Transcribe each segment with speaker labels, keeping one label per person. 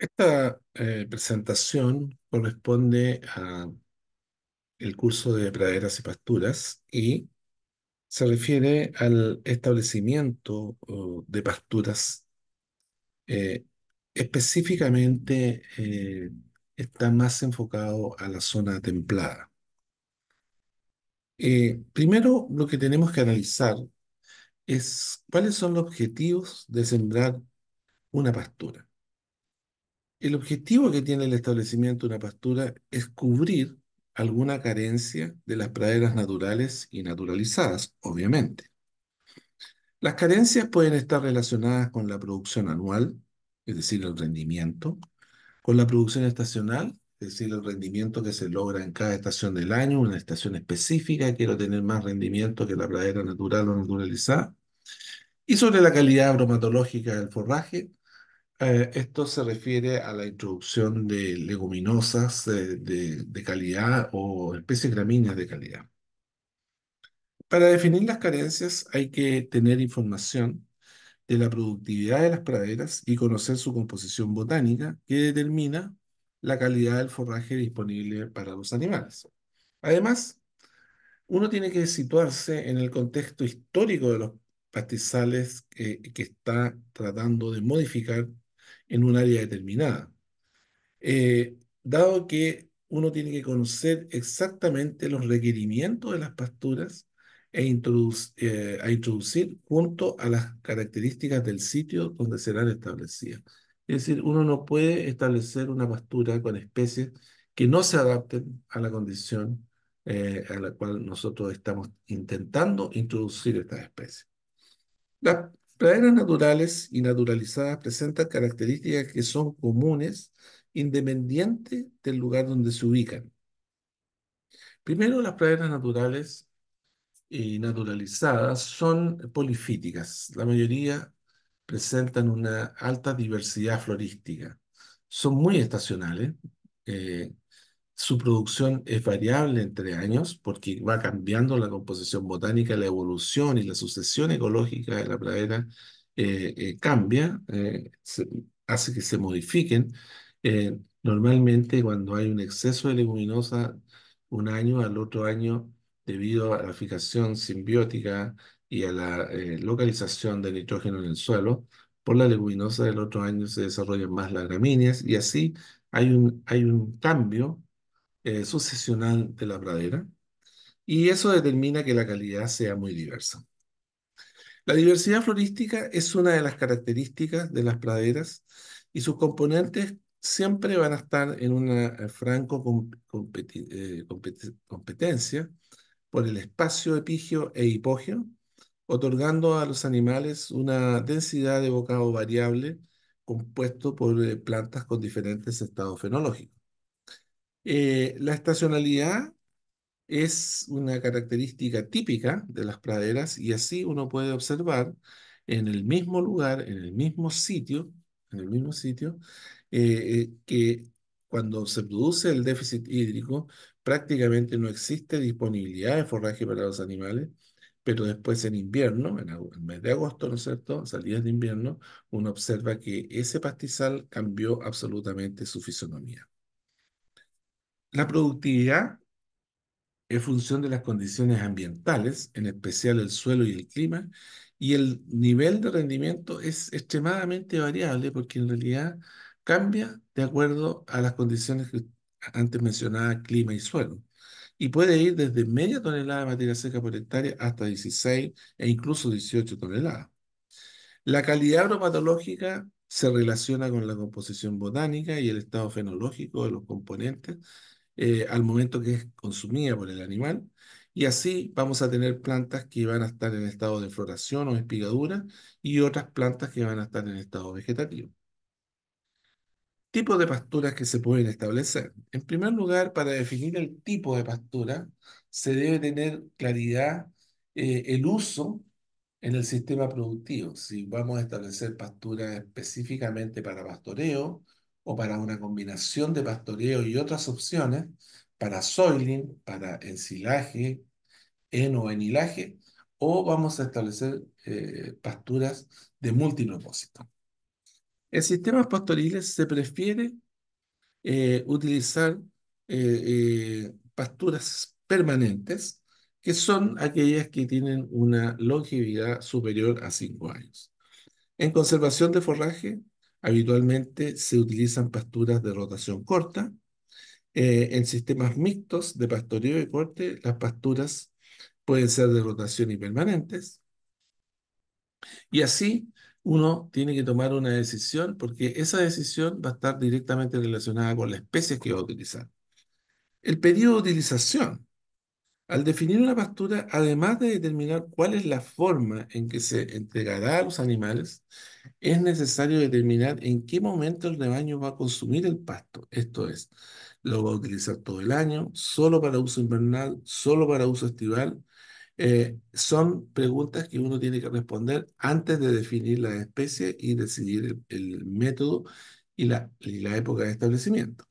Speaker 1: Esta eh, presentación corresponde al curso de praderas y pasturas y se refiere al establecimiento de pasturas. Eh, específicamente eh, está más enfocado a la zona templada. primero lo que tenemos que analizar es cuáles son los objetivos de sembrar una pastura. El objetivo que tiene el establecimiento de una pastura es cubrir alguna carencia de las praderas naturales y naturalizadas, obviamente. Las carencias pueden estar relacionadas con la producción anual, es decir, el rendimiento, con la producción estacional, es decir, el rendimiento que se logra en cada estación del año, una estación específica, quiero tener más rendimiento que la pradera natural o naturalizada, y sobre la calidad bromatológica del forraje, eh, esto se refiere a la introducción de leguminosas de, calidad o especies gramíneas de calidad. Para definir las carencias hay que tener información de la productividad de las praderas y conocer su composición botánica que determina la calidad del forraje disponible para los animales. Además, uno tiene que situarse en el contexto histórico de los pastizales que está tratando de modificar en un área determinada. Eh, dado que uno tiene que conocer exactamente los requerimientos de las pasturas e eh, a introducir junto a las características del sitio donde serán establecidas. Es decir, uno no puede establecer una pastura con especies que no se adapten a la condición eh, a la cual nosotros estamos intentando introducir estas especies. La, praderas naturales y naturalizadas presentan características que son comunes independiente del lugar donde se ubican. Primero, las praderas naturales y naturalizadas son polifíticas. La mayoría presentan una alta diversidad florística. Son muy estacionales, eh, su producción es variable entre años porque va cambiando la composición botánica, la evolución y la sucesión ecológica de la pradera eh, eh, cambia, eh, hace que se modifiquen. normalmente cuando hay un exceso de leguminosa un año al otro año, debido a la fijación simbiótica y a la localización de nitrógeno en el suelo, por la leguminosa del otro año se desarrollan más las gramíneas y así hay un, hay un cambio eh, sucesional de la pradera y eso determina que la calidad sea muy diversa. La diversidad florística es una de las características de las praderas y sus componentes siempre van a estar en una eh, franco eh, competencia por el espacio epigio e hipogio, otorgando a los animales una densidad de bocado variable compuesto por plantas con diferentes estados fenológicos. Eh, la estacionalidad es una característica típica de las praderas y así uno puede observar en el mismo lugar, en el mismo sitio, en el mismo sitio, eh, eh, que cuando se produce el déficit hídrico, prácticamente no existe disponibilidad de forraje para los animales, pero después en invierno, en el mes de agosto, ¿no es cierto?, salidas de invierno, uno observa que ese pastizal cambió absolutamente su fisonomía. La productividad es función de las condiciones ambientales, en especial el suelo y el clima, y el nivel de rendimiento es extremadamente variable porque en realidad cambia de acuerdo a las condiciones que antes mencionadas, clima y suelo. Y puede ir desde media tonelada de materia seca por hectárea hasta 16 e incluso 18 toneladas. La calidad bromatológica se relaciona con la composición botánica y el estado fenológico de los componentes eh, al momento que es consumida por el animal. Y así vamos a tener plantas que van a estar en estado de floración o espigadura y otras plantas que van a estar en estado vegetativo. Tipos de pasturas que se pueden establecer. En primer lugar, para definir el tipo de pastura, se debe tener claridad eh, el uso en el sistema productivo. Si vamos a establecer pasturas específicamente para pastoreo, o para una combinación de pastoreo y otras opciones, para soiling, para ensilaje, en o hilaje, o vamos a establecer eh, pasturas de multinopósito. En sistemas pastoriles se prefiere eh, utilizar eh, pasturas permanentes, que son aquellas que tienen una longevidad superior a cinco años. En conservación de forraje Habitualmente se utilizan pasturas de rotación corta. Eh, en sistemas mixtos de pastoreo y corte, las pasturas pueden ser de rotación y permanentes. Y así uno tiene que tomar una decisión porque esa decisión va a estar directamente relacionada con la especie que va a utilizar. El periodo de utilización al definir una pastura, además de determinar cuál es la forma en que se entregará a los animales, es necesario determinar en qué momento el rebaño va a consumir el pasto. Esto es, lo va a utilizar todo el año, solo para uso invernal, solo para uso estival. Eh, son preguntas que uno tiene que responder antes de definir la especie y decidir el, método y la época de establecimiento.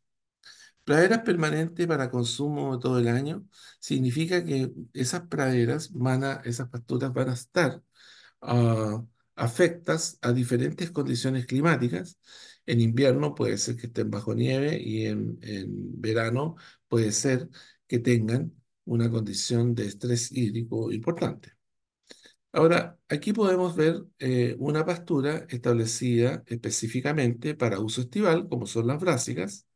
Speaker 1: Praderas permanentes para consumo todo el año significa que esas praderas, esas pasturas van a estar afectadas ah, afectas a diferentes condiciones climáticas. En invierno puede ser que estén bajo nieve y en, verano puede ser que tengan una condición de estrés hídrico importante. Ahora, aquí podemos ver eh, una pastura establecida específicamente para uso estival, como son las brásicas,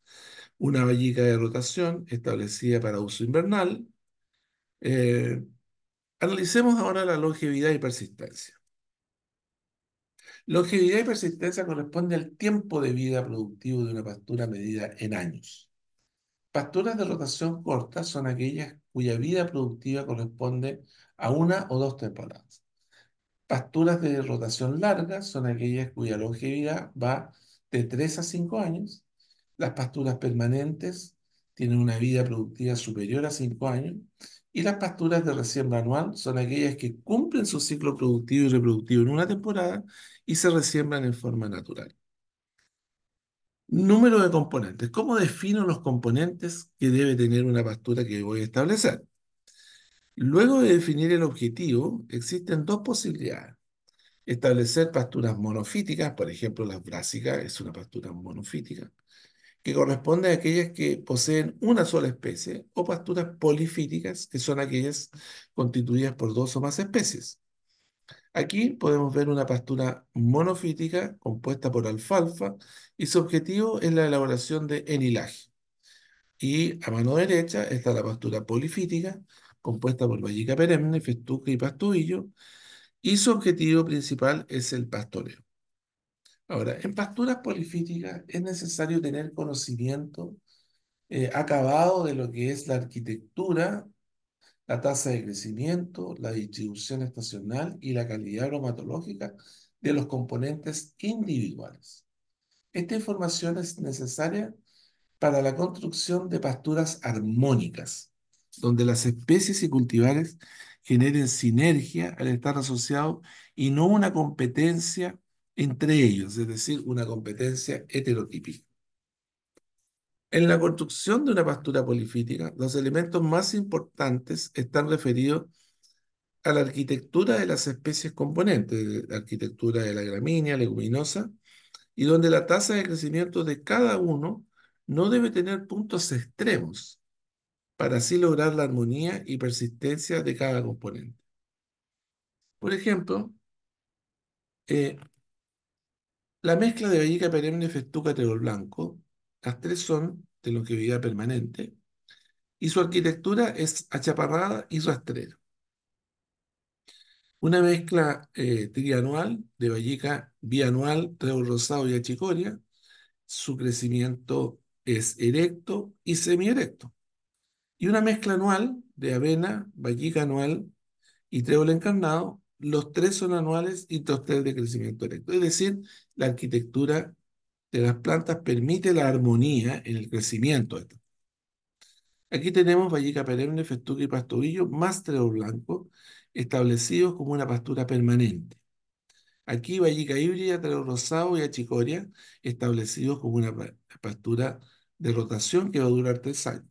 Speaker 1: una vallica de rotación establecida para uso invernal. Eh, analicemos ahora la longevidad y persistencia. Longevidad y persistencia corresponde al tiempo de vida productivo de una pastura medida en años. Pasturas de rotación corta son aquellas cuya vida productiva corresponde a una o dos temporadas. Pasturas de rotación larga son aquellas cuya longevidad va de 3 a 5 años las pasturas permanentes tienen una vida productiva superior a 5 años y las pasturas de resiembra anual son aquellas que cumplen su ciclo productivo y reproductivo en una temporada y se resiembran en forma natural. Número de componentes. ¿Cómo defino los componentes que debe tener una pastura que voy a establecer? Luego de definir el objetivo, existen dos posibilidades. Establecer pasturas monofíticas, por ejemplo, las brásicas es una pastura monofítica, que corresponde a aquellas que poseen una sola especie, o pasturas polifíticas, que son aquellas constituidas por dos o más especies. Aquí podemos ver una pastura monofítica compuesta por alfalfa y su objetivo es la elaboración de enilaje. Y a mano derecha está la pastura polifítica compuesta por vallica perenne, festuca y pastuillo y su objetivo principal es el pastoreo. Ahora, en pasturas polifíticas es necesario tener conocimiento eh, acabado de lo que es la arquitectura, la tasa de crecimiento, la distribución estacional y la calidad aromatológica de los componentes individuales. Esta información es necesaria para la construcción de pasturas armónicas, donde las especies y cultivares generen sinergia al estar asociados y no una competencia entre ellos, es decir, una competencia heterotípica. En la construcción de una pastura polifítica, los elementos más importantes están referidos a la arquitectura de las especies componentes, la arquitectura de la gramínea, leguminosa, y donde la tasa de crecimiento de cada uno no debe tener puntos extremos para así lograr la armonía y persistencia de cada componente. Por ejemplo, eh, la mezcla de Vallica perenne, festuca, trébol blanco, las tres son de lo que vivía permanente, y su arquitectura es achaparrada y rastrera. Una mezcla eh, trianual de Vallica bianual, trébol rosado y achicoria, su crecimiento es erecto y semierecto. Y una mezcla anual de avena, vallica anual y trébol encarnado, los tres son anuales y los tres de crecimiento directo. Es decir, la arquitectura de las plantas permite la armonía en el crecimiento. Aquí tenemos vallica perenne, festuca y pastobillo, más treo blanco, establecidos como una pastura permanente. Aquí vallica híbrida, treo rosado y achicoria, establecidos como una pastura de rotación que va a durar tres años.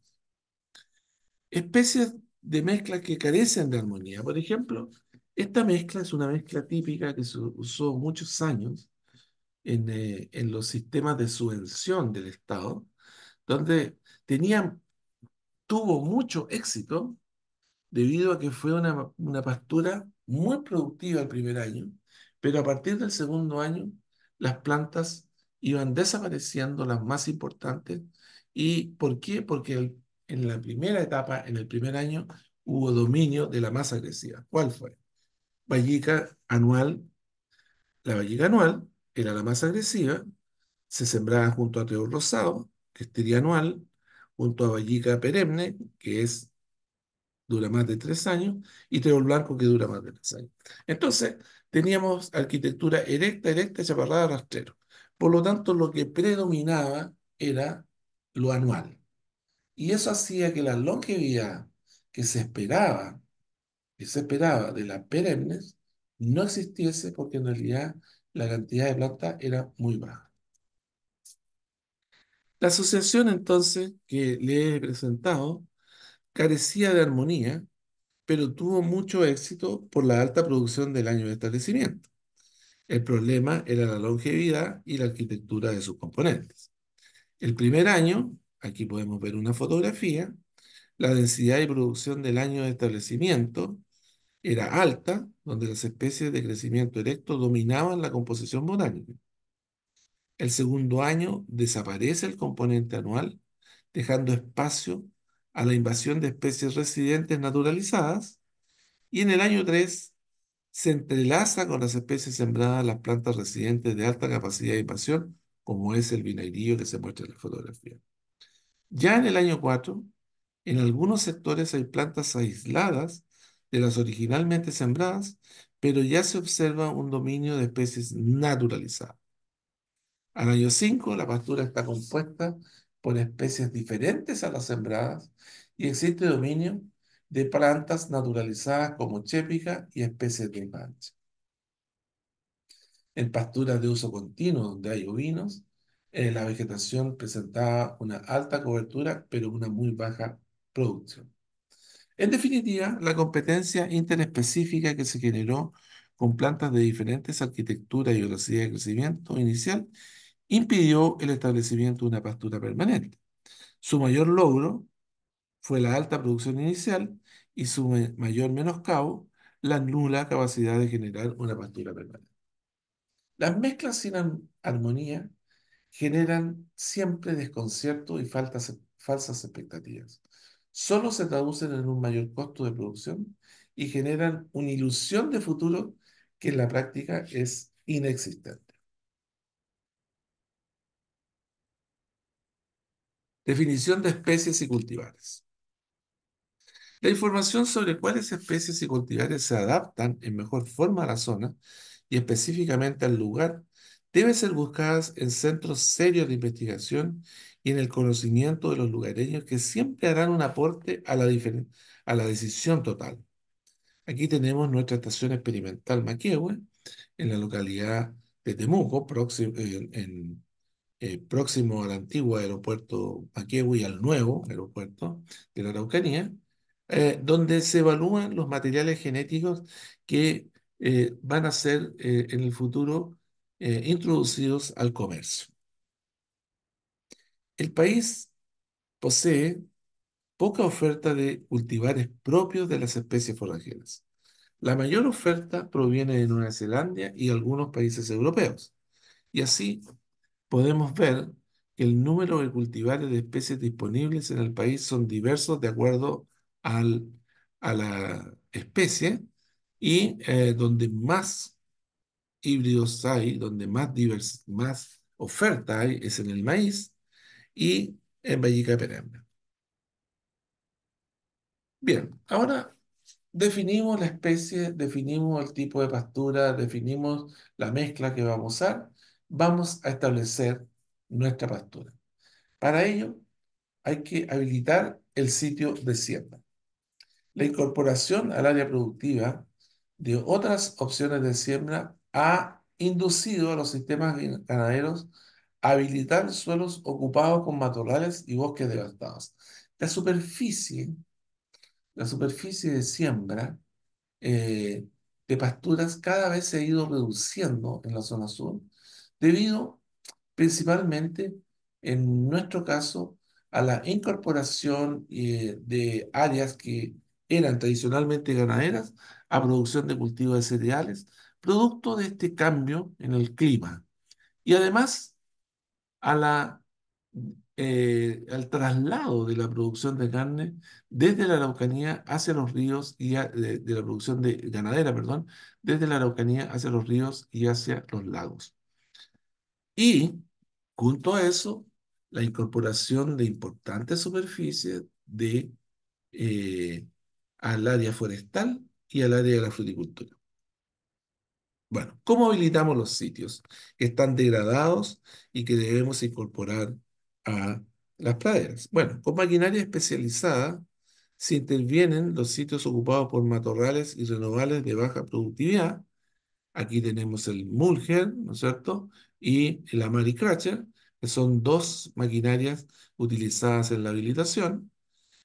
Speaker 1: Especies de mezclas que carecen de armonía, por ejemplo, esta mezcla es una mezcla típica que se usó muchos años en, eh, en los sistemas de subvención del Estado, donde tenían, tuvo mucho éxito debido a que fue una, una pastura muy productiva el primer año, pero a partir del segundo año las plantas iban desapareciendo, las más importantes. ¿Y por qué? Porque en la primera etapa, en el primer año, hubo dominio de la más agresiva. ¿Cuál fue? vallica anual. La vallica anual era la más agresiva, se sembraba junto a teo rosado, que es anual, junto a vallica perenne, que es dura más de tres años, y teor blanco que dura más de tres años. Entonces, teníamos arquitectura erecta, erecta, chaparrada, rastrero. Por lo tanto, lo que predominaba era lo anual. Y eso hacía que la longevidad que se esperaba que se esperaba de las perennes no existiese porque en realidad la cantidad de planta era muy baja. La asociación entonces que le he presentado carecía de armonía, pero tuvo mucho éxito por la alta producción del año de establecimiento. El problema era la longevidad y la arquitectura de sus componentes. El primer año, aquí podemos ver una fotografía, la densidad y producción del año de establecimiento era alta, donde las especies de crecimiento erecto dominaban la composición botánica. El segundo año desaparece el componente anual, dejando espacio a la invasión de especies residentes naturalizadas, y en el año 3 se entrelaza con las especies sembradas las plantas residentes de alta capacidad de invasión, como es el vinagrillo que se muestra en la fotografía. Ya en el año 4, en algunos sectores hay plantas aisladas de las originalmente sembradas, pero ya se observa un dominio de especies naturalizadas. Al año 5, la pastura está compuesta por especies diferentes a las sembradas y existe dominio de plantas naturalizadas como chépica y especies de mancha. En pasturas de uso continuo donde hay ovinos, eh, la vegetación presentaba una alta cobertura pero una muy baja producción. En definitiva, la competencia interespecífica que se generó con plantas de diferentes arquitecturas y velocidad de crecimiento inicial impidió el establecimiento de una pastura permanente. Su mayor logro fue la alta producción inicial y su mayor menoscabo, la nula capacidad de generar una pastura permanente. Las mezclas sin armonía generan siempre desconcierto y falsas expectativas solo se traducen en un mayor costo de producción y generan una ilusión de futuro que en la práctica es inexistente. Definición de especies y cultivares. La información sobre cuáles especies y cultivares se adaptan en mejor forma a la zona y específicamente al lugar debe ser buscada en centros serios de investigación y en el conocimiento de los lugareños que siempre harán un aporte a la, a la decisión total. Aquí tenemos nuestra estación experimental Maquehue, en la localidad de Temuco, próximo, en, eh, próximo al antiguo aeropuerto Maquehue y al nuevo aeropuerto de la Araucanía, eh, donde se evalúan los materiales genéticos que eh, van a ser en el futuro introducidos al comercio. El país posee poca oferta de cultivares propios de las especies forrajeras. La mayor oferta proviene de Nueva Zelanda y algunos países europeos. Y así podemos ver que el número de cultivares de especies disponibles en el país son diversos de acuerdo al, a la especie y eh, donde más híbridos hay, donde más, divers, más oferta hay es en el maíz y en Bellica Perenne. Bien, ahora definimos la especie, definimos el tipo de pastura, definimos la mezcla que vamos a usar, vamos a establecer nuestra pastura. Para ello hay que habilitar el sitio de siembra. La incorporación al área productiva de otras opciones de siembra ha inducido a los sistemas ganaderos habilitar suelos ocupados con matorrales y bosques devastados. La superficie, la superficie de siembra eh, de pasturas cada vez se ha ido reduciendo en la zona sur, debido principalmente, en nuestro caso, a la incorporación eh, de áreas que eran tradicionalmente ganaderas a producción de cultivos de cereales, producto de este cambio en el clima. Y además eh, al traslado de la producción de carne desde la Araucanía hacia los ríos y de, la producción de ganadera, perdón, desde la Araucanía hacia los ríos y hacia los lagos. Y junto a eso, la incorporación de importantes superficies de, eh, al área forestal y al área de la fruticultura. Bueno, ¿cómo habilitamos los sitios que están degradados y que debemos incorporar a las praderas? Bueno, con maquinaria especializada se intervienen los sitios ocupados por matorrales y renovables de baja productividad. Aquí tenemos el Mulher, ¿no es cierto? Y la Maricracha, que son dos maquinarias utilizadas en la habilitación.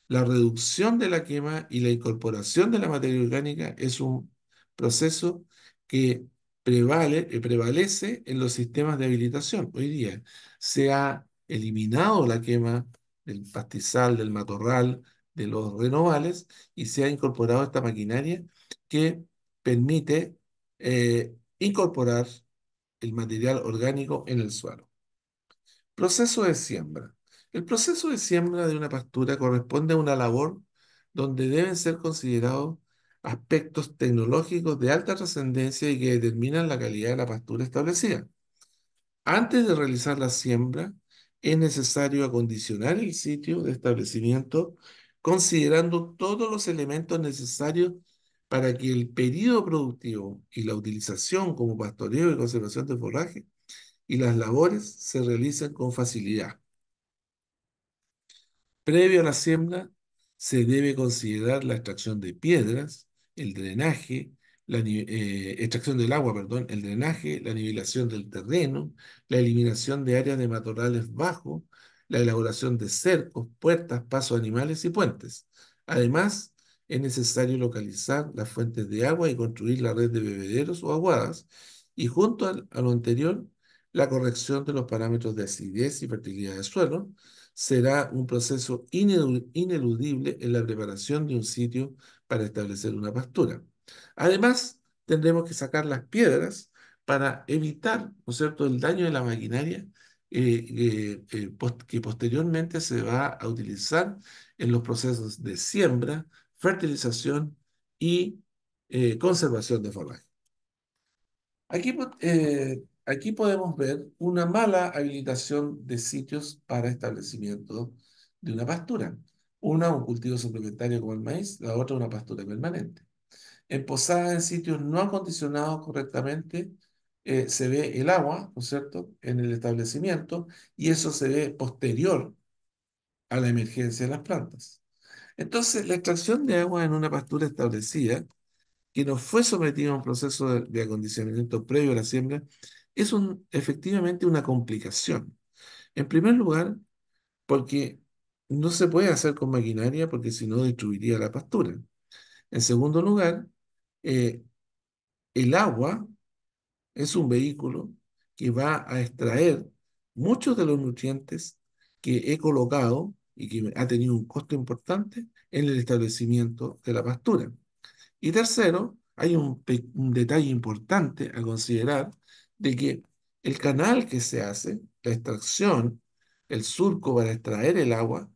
Speaker 1: La reducción de la quema y la incorporación de la materia orgánica es un proceso que eh, prevalece en los sistemas de habilitación. Hoy día se ha eliminado la quema del pastizal, del matorral, de los renovales y se ha incorporado esta maquinaria que permite eh, incorporar el material orgánico en el suelo. Proceso de siembra. El proceso de siembra de una pastura corresponde a una labor donde deben ser considerados aspectos tecnológicos de alta trascendencia y que determinan la calidad de la pastura establecida. Antes de realizar la siembra, es necesario acondicionar el sitio de establecimiento considerando todos los elementos necesarios para que el periodo productivo y la utilización como pastoreo y conservación de forraje y las labores se realicen con facilidad. Previo a la siembra, se debe considerar la extracción de piedras, el drenaje, la eh, extracción del agua, perdón, el drenaje, la nivelación del terreno, la eliminación de áreas de matorrales bajo, la elaboración de cercos, puertas, pasos animales y puentes. Además, es necesario localizar las fuentes de agua y construir la red de bebederos o aguadas, y junto a lo anterior, la corrección de los parámetros de acidez y fertilidad del suelo será un proceso ineludible en la preparación de un sitio para establecer una pastura. Además, tendremos que sacar las piedras para evitar, ¿no cierto?, el daño de la maquinaria eh, eh, eh, que posteriormente se va a utilizar en los procesos de siembra, fertilización y conservación de forraje. aquí podemos ver una mala habilitación de sitios para establecimiento de una pastura. Una, un cultivo suplementario como el maíz, la otra, una pastura permanente. En posadas en sitios no acondicionados correctamente, eh, se ve el agua, ¿no es cierto?, en el establecimiento y eso se ve posterior a la emergencia de las plantas. Entonces, la extracción de agua en una pastura establecida que no fue sometida a un proceso de, acondicionamiento previo a la siembra es un, efectivamente una complicación. En primer lugar, porque no se puede hacer con maquinaria porque si no destruiría la pastura. En segundo lugar, eh, el agua es un vehículo que va a extraer muchos de los nutrientes que he colocado y que ha tenido un costo importante en el establecimiento de la pastura. Y tercero, hay un, un, detalle importante a considerar de que el canal que se hace, la extracción, el surco para extraer el agua,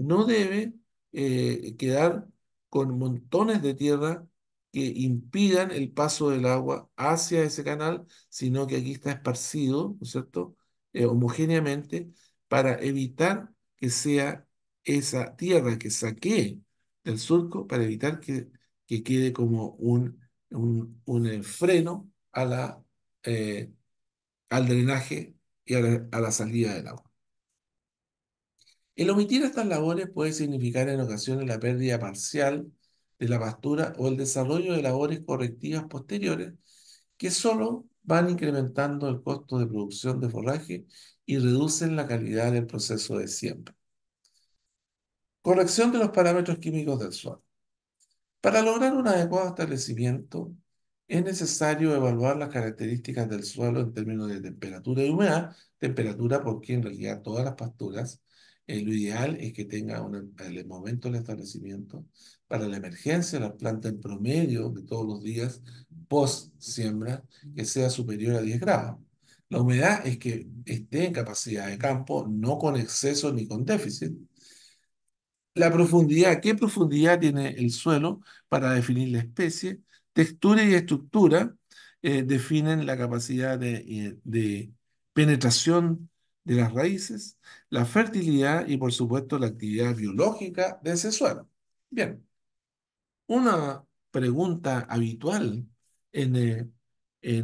Speaker 1: no debe eh, quedar con montones de tierra que impidan el paso del agua hacia ese canal, sino que aquí está esparcido, ¿no es cierto?, eh, homogéneamente, para evitar que sea esa tierra que saque del surco, para evitar que, que quede como un, un, eh, freno al drenaje y a la salida del agua. El omitir estas labores puede significar en ocasiones la pérdida parcial de la pastura o el desarrollo de labores correctivas posteriores que solo van incrementando el costo de producción de forraje y reducen la calidad del proceso de siembra. Corrección de los parámetros químicos del suelo. Para lograr un adecuado establecimiento, es necesario evaluar las características del suelo en términos de temperatura y humedad, temperatura porque en realidad todas las pasturas eh, lo ideal es que tenga un, el momento del establecimiento para la emergencia, la planta en promedio de todos los días post siembra que sea superior a 10 grados. La humedad es que esté en capacidad de campo, no con exceso ni con déficit. La profundidad, ¿qué profundidad tiene el suelo para definir la especie? Textura y estructura eh, definen la capacidad de, eh, de penetración de las raíces, la fertilidad y por supuesto la actividad biológica de ese suelo. Bien, una pregunta habitual en, el eh,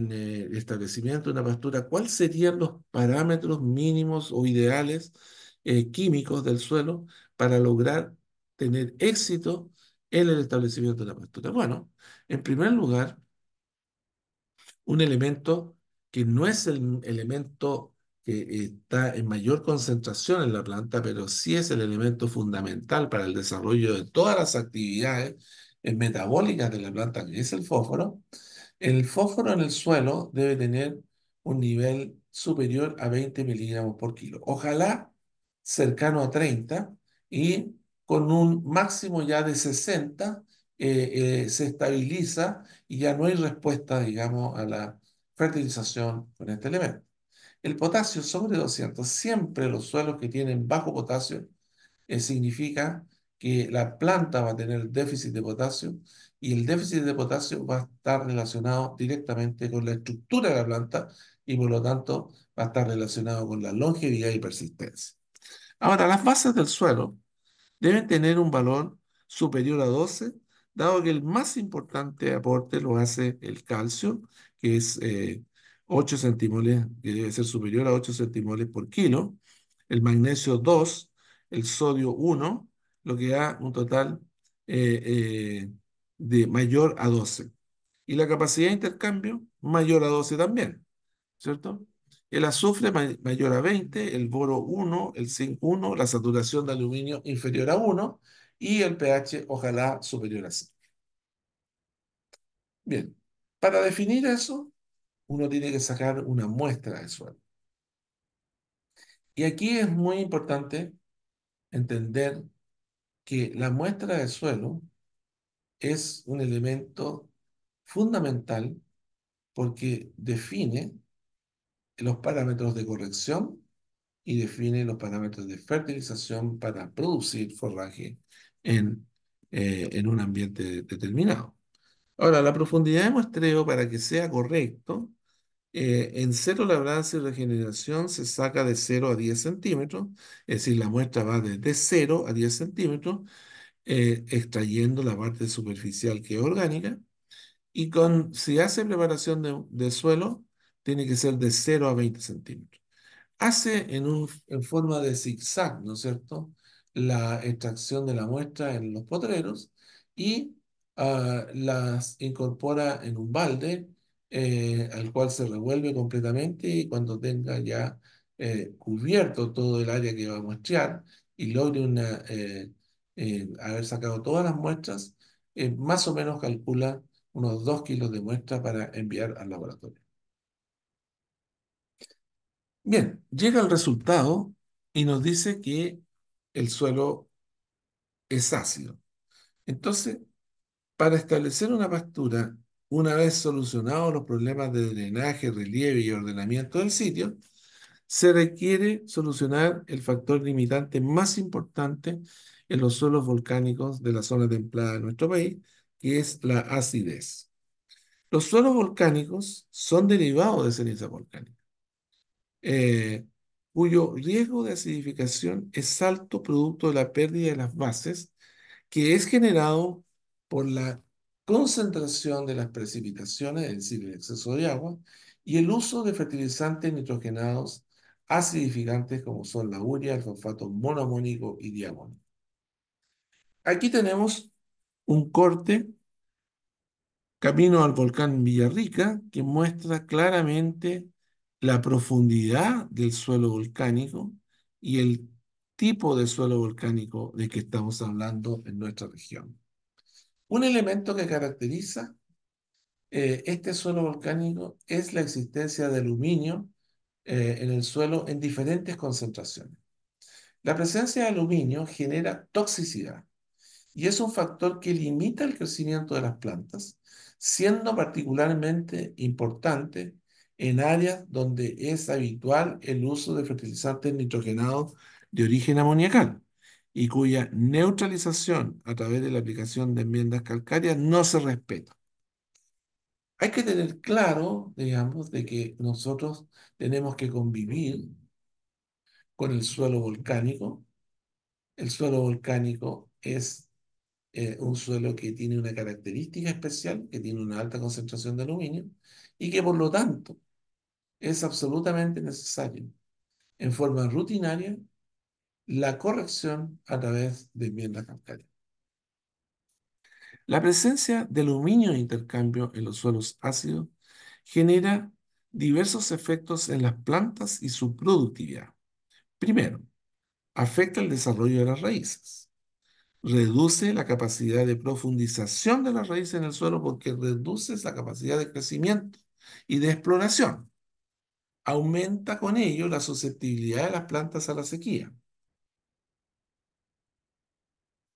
Speaker 1: eh, establecimiento de una pastura, ¿cuáles serían los parámetros mínimos o ideales eh, químicos del suelo para lograr tener éxito en el establecimiento de la pastura? Bueno, en primer lugar, un elemento que no es el elemento que está en mayor concentración en la planta, pero sí es el elemento fundamental para el desarrollo de todas las actividades eh, metabólicas de la planta, que es el fósforo, el fósforo en el suelo debe tener un nivel superior a 20 miligramos por kilo. Ojalá cercano a 30 y con un máximo ya de 60 eh, eh, se estabiliza y ya no hay respuesta, digamos, a la fertilización con este elemento. El potasio sobre 200, siempre los suelos que tienen bajo potasio, eh, significa que la planta va a tener déficit de potasio y el déficit de potasio va a estar relacionado directamente con la estructura de la planta y por lo tanto va a estar relacionado con la longevidad y persistencia. Ahora, las bases del suelo deben tener un valor superior a 12, dado que el más importante aporte lo hace el calcio, que es eh, 8 centimoles, que debe ser superior a 8 centimoles por kilo, el magnesio 2, el sodio 1, lo que da un total eh, eh, de mayor a 12. Y la capacidad de intercambio mayor a 12 también, ¿cierto? El azufre mayor a 20, el boro 1, el zinc 1, la saturación de aluminio inferior a 1 y el pH ojalá superior a 5. Bien, para definir eso, uno tiene que sacar una muestra de suelo. Y aquí es muy importante entender que la muestra de suelo es un elemento fundamental porque define los parámetros de corrección y define los parámetros de fertilización para producir forraje en, eh, en un ambiente determinado. Ahora, la profundidad de muestreo, para que sea correcto, eh, en cero la y regeneración se saca de 0 a 10 centímetros, es decir, la muestra va desde 0 a 10 centímetros, eh, extrayendo la parte superficial que es orgánica. Y con, si hace preparación de, suelo, tiene que ser de 0 a 20 centímetros. Hace en, un, forma de zigzag, ¿no es cierto?, la extracción de la muestra en los potreros y ah, las incorpora en un balde eh, al cual se revuelve completamente y cuando tenga ya eh, cubierto todo el área que va a muestrear y logre una, eh, haber sacado todas las muestras, más o menos calcula unos 2 kilos de muestra para enviar al laboratorio. Bien, llega el resultado y nos dice que el suelo es ácido. Entonces, para establecer una pastura una vez solucionados los problemas de drenaje, relieve y ordenamiento del sitio, se requiere solucionar el factor limitante más importante en los suelos volcánicos de la zona templada de nuestro país, que es la acidez. Los suelos volcánicos son derivados de ceniza volcánica, eh, cuyo riesgo de acidificación es alto producto de la pérdida de las bases que es generado por la concentración de las precipitaciones, es decir, el exceso de agua, y el uso de fertilizantes nitrogenados acidificantes como son la uria, el fosfato monomónico y diamónico. Aquí tenemos un corte camino al volcán Villarrica que muestra claramente la profundidad del suelo volcánico y el tipo de suelo volcánico de que estamos hablando en nuestra región. Un elemento que caracteriza eh, este suelo volcánico es la existencia de aluminio eh, en el suelo en diferentes concentraciones. La presencia de aluminio genera toxicidad y es un factor que limita el crecimiento de las plantas, siendo particularmente importante en áreas donde es habitual el uso de fertilizantes nitrogenados de origen amoniacal y cuya neutralización a través de la aplicación de enmiendas calcáreas no se respeta. Hay que tener claro, digamos, de que nosotros tenemos que convivir con el suelo volcánico. El suelo volcánico es eh, un suelo que tiene una característica especial, que tiene una alta concentración de aluminio y que por lo tanto es absolutamente necesario en forma rutinaria la corrección a través de enmienda calcáreas. La presencia de aluminio de intercambio en los suelos ácidos genera diversos efectos en las plantas y su productividad. Primero, afecta el desarrollo de las raíces. Reduce la capacidad de profundización de las raíces en el suelo porque reduce la capacidad de crecimiento y de exploración. Aumenta con ello la susceptibilidad de las plantas a la sequía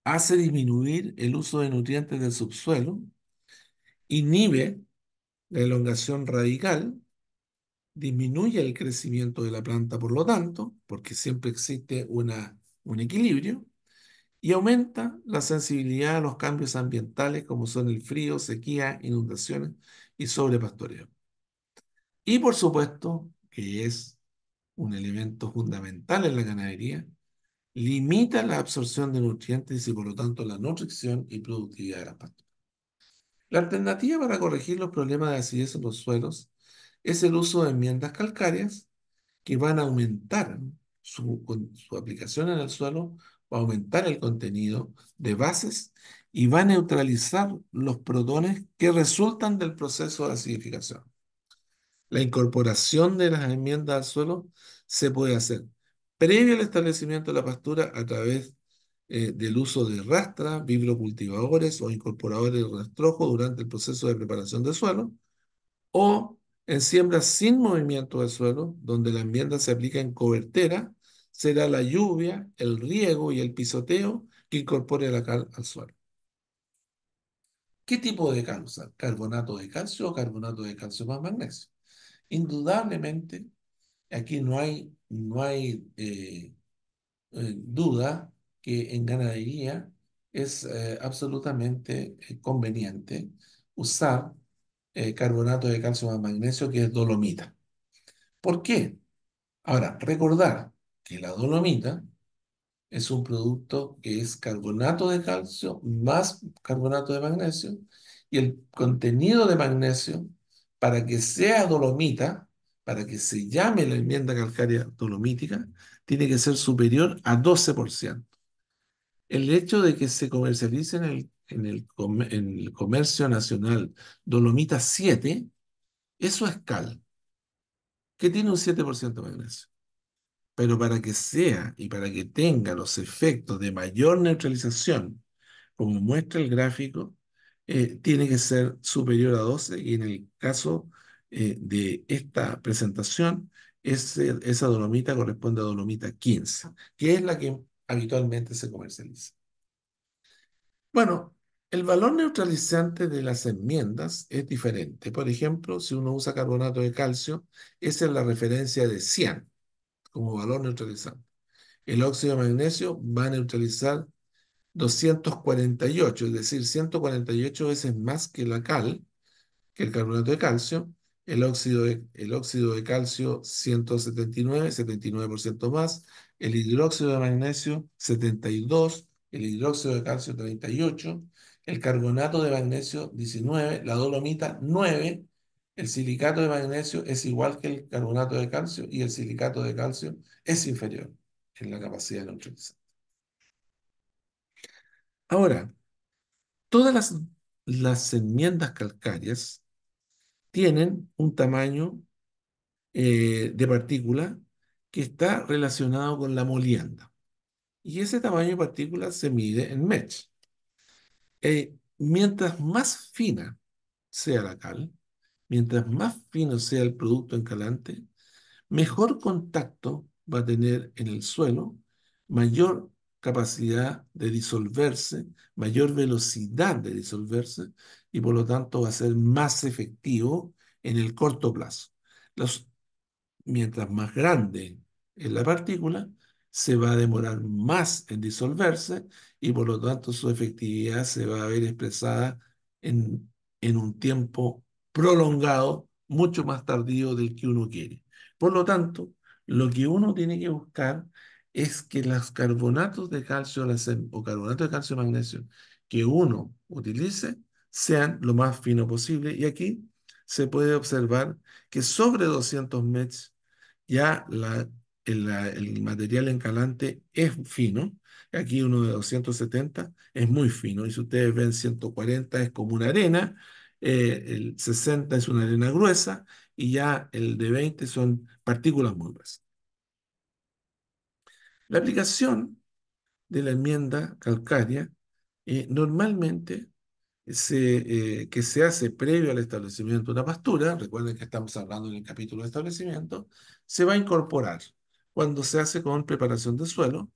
Speaker 1: hace disminuir el uso de nutrientes del subsuelo, inhibe la elongación radical, disminuye el crecimiento de la planta, por lo tanto, porque siempre existe una, un equilibrio, y aumenta la sensibilidad a los cambios ambientales como son el frío, sequía, inundaciones y sobrepastoreo. Y por supuesto, que es un elemento fundamental en la ganadería, limita la absorción de nutrientes y por lo tanto la nutrición y productividad de la planta. La alternativa para corregir los problemas de acidez en los suelos es el uso de enmiendas calcáreas que van a aumentar su, su aplicación en el suelo, va a aumentar el contenido de bases y va a neutralizar los protones que resultan del proceso de acidificación. La incorporación de las enmiendas al suelo se puede hacer previo al establecimiento de la pastura a través eh, del uso de rastras, vibrocultivadores o incorporadores de rastrojo durante el proceso de preparación del suelo, o en siembra sin movimiento del suelo, donde la enmienda se aplica en cobertera, será la lluvia, el riego y el pisoteo que incorpore la cal al suelo. ¿Qué tipo de cal ¿Carbonato de calcio o carbonato de calcio más magnesio? Indudablemente, aquí no hay no hay eh, eh, duda que en ganadería es eh, absolutamente conveniente usar carbonato de calcio más magnesio, que es dolomita. ¿Por qué? Ahora, recordar que la dolomita es un producto que es carbonato de calcio más carbonato de magnesio y el contenido de magnesio para que sea dolomita para que se llame la enmienda calcárea dolomítica, tiene que ser superior a 12%. El hecho de que se comercialice en el, en el, comercio nacional dolomita 7, eso es cal, que tiene un 7% de magnesio. Pero para que sea y para que tenga los efectos de mayor neutralización, como muestra el gráfico, eh, tiene que ser superior a 12 y en el caso eh, de esta presentación, esa dolomita corresponde a dolomita 15, que es la que habitualmente se comercializa. Bueno, el valor neutralizante de las enmiendas es diferente. Por ejemplo, si uno usa carbonato de calcio, esa es la referencia de 100 como valor neutralizante. El óxido de magnesio va a neutralizar 248, es decir, 148 veces más que la cal, que el carbonato de calcio, el óxido de, el óxido de calcio 179, 79% más, el hidróxido de magnesio 72, el hidróxido de calcio 38, el carbonato de magnesio 19, la dolomita 9, el silicato de magnesio es igual que el carbonato de calcio y el silicato de calcio es inferior en la capacidad de neutralizar Ahora, todas las, las enmiendas calcáreas tienen un tamaño eh, de partícula que está relacionado con la molienda. Y ese tamaño de partícula se mide en Mech. Eh, mientras más fina sea la cal, mientras más fino sea el producto encalante, mejor contacto va a tener en el suelo, mayor capacidad de disolverse, mayor velocidad de disolverse y por lo tanto va a ser más efectivo en el corto plazo. Los, mientras más grande es la partícula, se va a demorar más en disolverse y por lo tanto su efectividad se va a ver expresada en, en un tiempo prolongado, mucho más tardío del que uno quiere. Por lo tanto, lo que uno tiene que buscar es que los carbonatos de calcio o carbonato de calcio magnesio que uno utilice sean lo más fino posible. Y aquí se puede observar que sobre 200 METs ya el, material encalante es fino. Aquí uno de 270 es muy fino. Y si ustedes ven 140 es como una arena, eh, el 60 es una arena gruesa y ya el de 20 son partículas muy gruesas. La aplicación de la enmienda calcárea eh, normalmente se, eh, que se hace previo al establecimiento de una pastura, recuerden que estamos hablando en el capítulo de establecimiento, se va a incorporar cuando se hace con preparación de suelo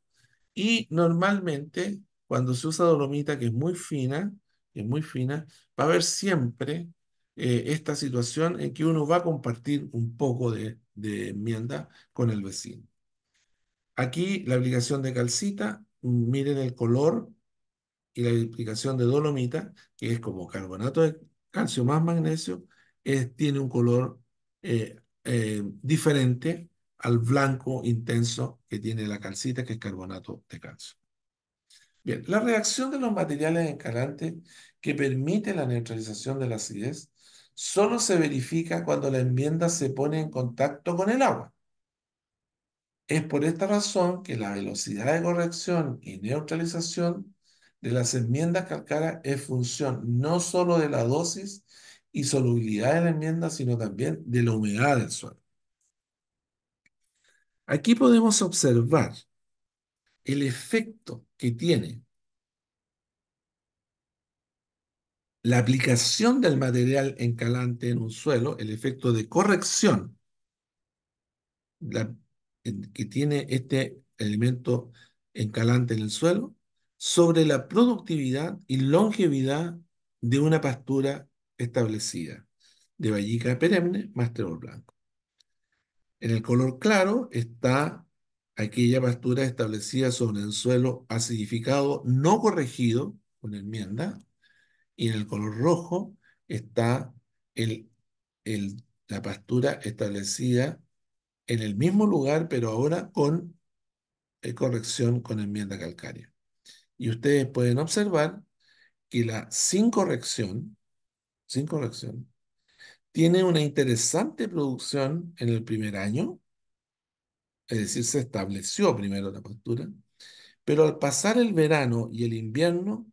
Speaker 1: y normalmente cuando se usa dolomita que es muy fina, es muy fina, va a haber siempre eh, esta situación en que uno va a compartir un poco de enmienda con el vecino. Aquí la aplicación de calcita, mm, miren el color, y la aplicación de dolomita, que es como carbonato de calcio más magnesio, tiene un color eh, eh, diferente al blanco intenso que tiene la calcita, que es carbonato de calcio. Bien, la reacción de los materiales encalantes que permite la neutralización de la acidez solo se verifica cuando la enmienda se pone en contacto con el agua. Es por esta razón que la velocidad de corrección y neutralización de las enmiendas calcáreas es función no solo de la dosis y solubilidad de la enmienda, sino también de la humedad del suelo. Aquí podemos observar el efecto que tiene la aplicación del material encalante en un suelo, el efecto de corrección, la que tiene este elemento encalante en el suelo sobre la productividad y longevidad de una pastura establecida, de vallica perenne más trébol blanco. En el color claro está aquella pastura establecida sobre el suelo acidificado no corregido con enmienda, y en el color rojo está el, la pastura establecida en el mismo lugar, pero ahora con eh, corrección con enmienda calcárea. Y ustedes pueden observar que la sin corrección, sin corrección, tiene una interesante producción en el primer año, es decir, se estableció primero la postura, pero al pasar el verano y el invierno,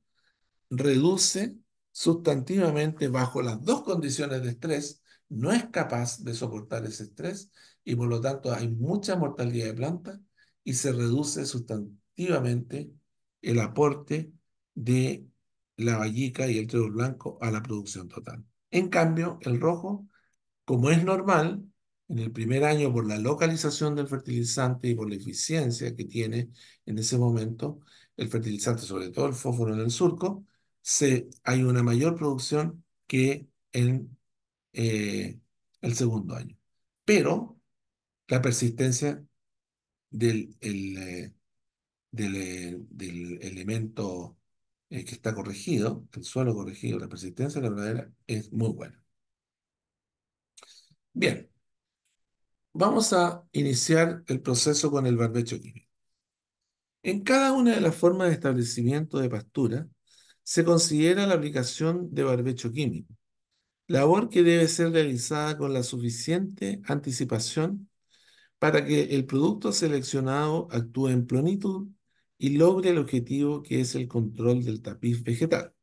Speaker 1: reduce sustantivamente bajo las dos condiciones de estrés, no es capaz de soportar ese estrés y por lo tanto hay mucha mortalidad de plantas y se reduce sustantivamente el aporte de la vallica y el trébol blanco a la producción total. En cambio, el rojo, como es normal, en el primer año por la localización del fertilizante y por la eficiencia que tiene en ese momento el fertilizante, sobre todo el fósforo en el surco, se, hay una mayor producción que en eh, el segundo año. Pero la persistencia del, eh, eh, del, elemento eh, que está corregido, el suelo corregido, la persistencia de la verdadera es muy buena. Bien, vamos a iniciar el proceso con el barbecho químico. En cada una de las formas de establecimiento de pastura se considera la aplicación de barbecho químico, labor que debe ser realizada con la suficiente anticipación para que el producto seleccionado actúe en plenitud y logre el objetivo que es el control del tapiz vegetal.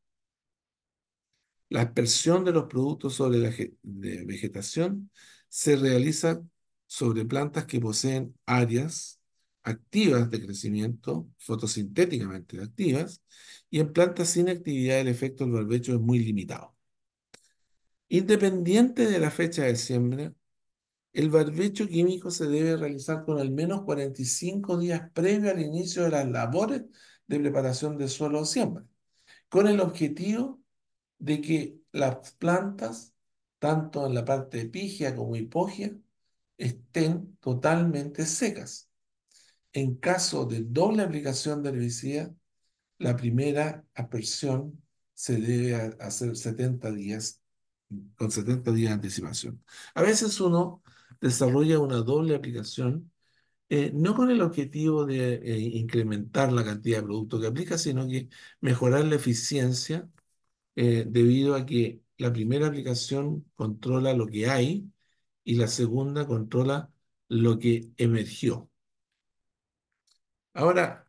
Speaker 1: La aspersión de los productos sobre la vegetación se realiza sobre plantas que poseen áreas activas de crecimiento, fotosintéticamente activas, y en plantas sin actividad el efecto del barbecho es muy limitado. Independiente de la fecha de siembra, el barbecho químico se debe realizar con al menos 45 días previo al inicio de las labores de preparación de suelo o siembra, con el objetivo de que las plantas, tanto en la parte epigia como hipogia, estén totalmente secas. En caso de doble aplicación de herbicida, la primera aspersión se debe hacer 70 días, con 70 días de anticipación. A veces uno desarrolla una doble aplicación, eh, no con el objetivo de eh, incrementar la cantidad de producto que aplica, sino que mejorar la eficiencia eh, debido a que la primera aplicación controla lo que hay y la segunda controla lo que emergió. Ahora,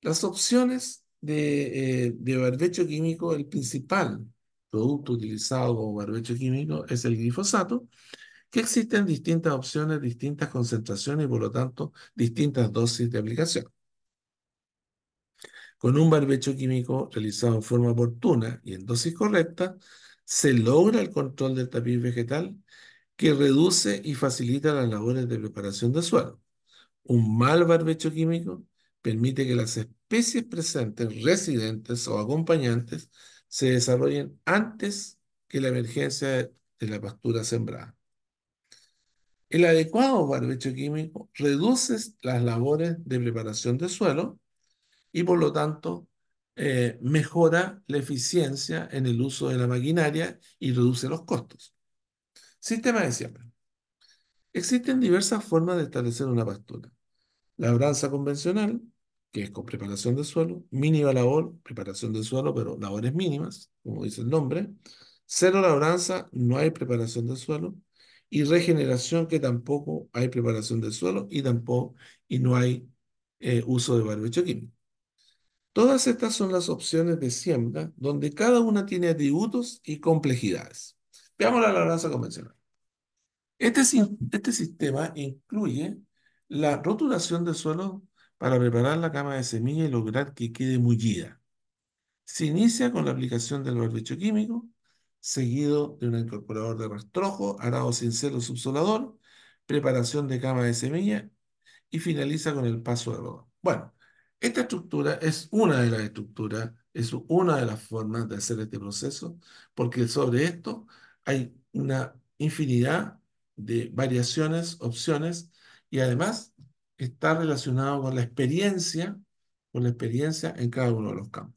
Speaker 1: las opciones de, de barbecho químico, el principal producto utilizado como barbecho químico es el glifosato, que existen distintas opciones, distintas concentraciones y por lo tanto distintas dosis de aplicación. Con un barbecho químico realizado en forma oportuna y en dosis correcta, se logra el control del tapiz vegetal que reduce y facilita las labores de preparación de suelo. Un mal barbecho químico permite que las especies presentes, residentes o acompañantes se desarrollen antes que la emergencia de la pastura sembrada. El adecuado barbecho químico reduce las labores de preparación de suelo y por lo tanto eh, mejora la eficiencia en el uso de la maquinaria y reduce los costos. Sistema de siembra. Existen diversas formas de establecer una pastura. Labranza convencional, que es con preparación de suelo, mínima labor, preparación de suelo, pero labores mínimas, como dice el nombre. Cero labranza, no hay preparación de suelo y regeneración que tampoco hay preparación del suelo y tampoco y no hay eh, uso de barbecho químico. Todas estas son las opciones de siembra donde cada una tiene atributos y complejidades. Veamos la labranza convencional. Este, este sistema incluye la rotulación del suelo para preparar la cama de semilla y lograr que quede mullida. Se inicia con la aplicación del barbecho químico seguido de un incorporador de rastrojo, arado sin cero subsolador, preparación de cama de semilla y finaliza con el paso de rodón. Bueno, esta estructura es una de las estructuras, es una de las formas de hacer este proceso, porque sobre esto hay una infinidad de variaciones, opciones, y además está relacionado con la experiencia, con la experiencia en cada uno de los campos.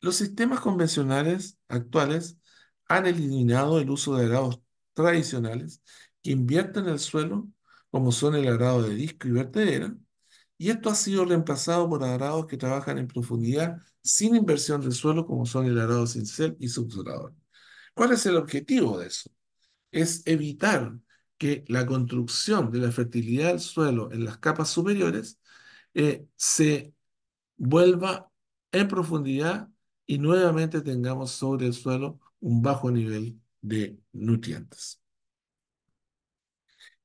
Speaker 1: Los sistemas convencionales actuales han eliminado el uso de arados tradicionales que invierten el suelo, como son el arado de disco y vertedera, y esto ha sido reemplazado por arados que trabajan en profundidad sin inversión del suelo, como son el arado cincel y subsolador. ¿Cuál es el objetivo de eso? Es evitar que la construcción de la fertilidad del suelo en las capas superiores eh, se vuelva en profundidad y nuevamente tengamos sobre el suelo un bajo nivel de nutrientes.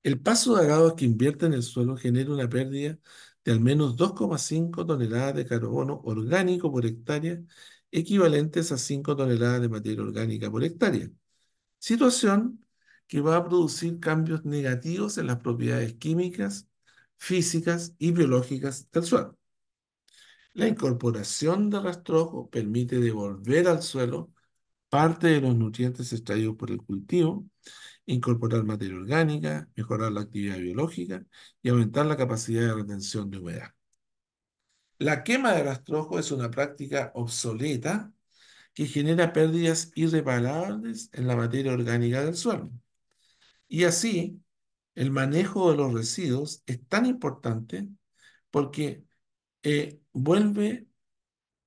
Speaker 1: El paso de agados que invierte en el suelo genera una pérdida de al menos 2,5 toneladas de carbono orgánico por hectárea, equivalentes a 5 toneladas de materia orgánica por hectárea. Situación que va a producir cambios negativos en las propiedades químicas, físicas y biológicas del suelo. La incorporación de rastrojo permite devolver al suelo Parte de los nutrientes extraídos por el cultivo, incorporar materia orgánica, mejorar la actividad biológica y aumentar la capacidad de retención de humedad. La quema de rastrojo es una práctica obsoleta que genera pérdidas irreparables en la materia orgánica del suelo. Y así, el manejo de los residuos es tan importante porque eh, vuelve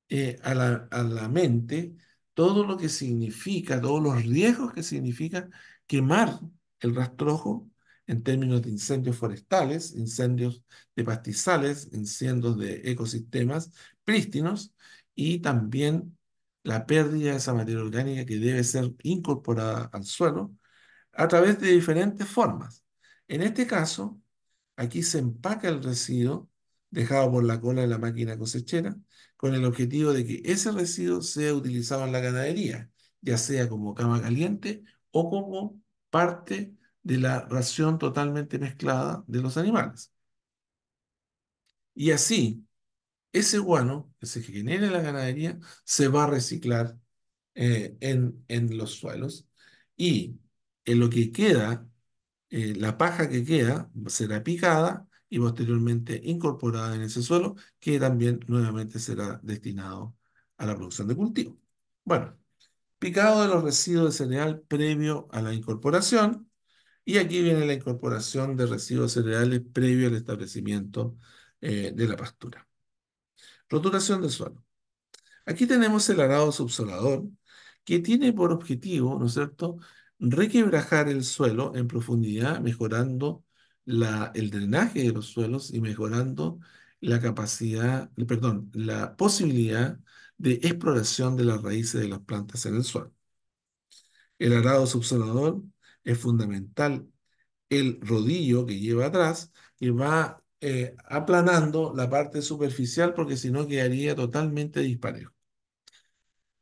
Speaker 1: eh, a, la, a la mente todo lo que significa, todos los riesgos que significa quemar el rastrojo en términos de incendios forestales, incendios de pastizales, incendios de ecosistemas prístinos y también la pérdida de esa materia orgánica que debe ser incorporada al suelo a través de diferentes formas. En este caso, aquí se empaca el residuo dejado por la cola de la máquina cosechera con el objetivo de que ese residuo sea utilizado en la ganadería, ya sea como cama caliente o como parte de la ración totalmente mezclada de los animales. Y así, ese guano que se genera en la ganadería se va a reciclar eh, en, en, los suelos y en lo que queda, eh, la paja que queda será picada y posteriormente incorporada en ese suelo, que también nuevamente será destinado a la producción de cultivo. Bueno, picado de los residuos de cereal previo a la incorporación, y aquí viene la incorporación de residuos cereales previo al establecimiento eh, de la pastura. Roturación del suelo. Aquí tenemos el arado subsolador, que tiene por objetivo, ¿no es cierto?, requebrajar el suelo en profundidad, mejorando el drenaje de los suelos y mejorando la capacidad, perdón, la posibilidad de exploración de las raíces de las plantas en el suelo. El arado subsolador es fundamental. El rodillo que lleva atrás, y va eh, aplanando la parte superficial porque si no quedaría totalmente disparejo.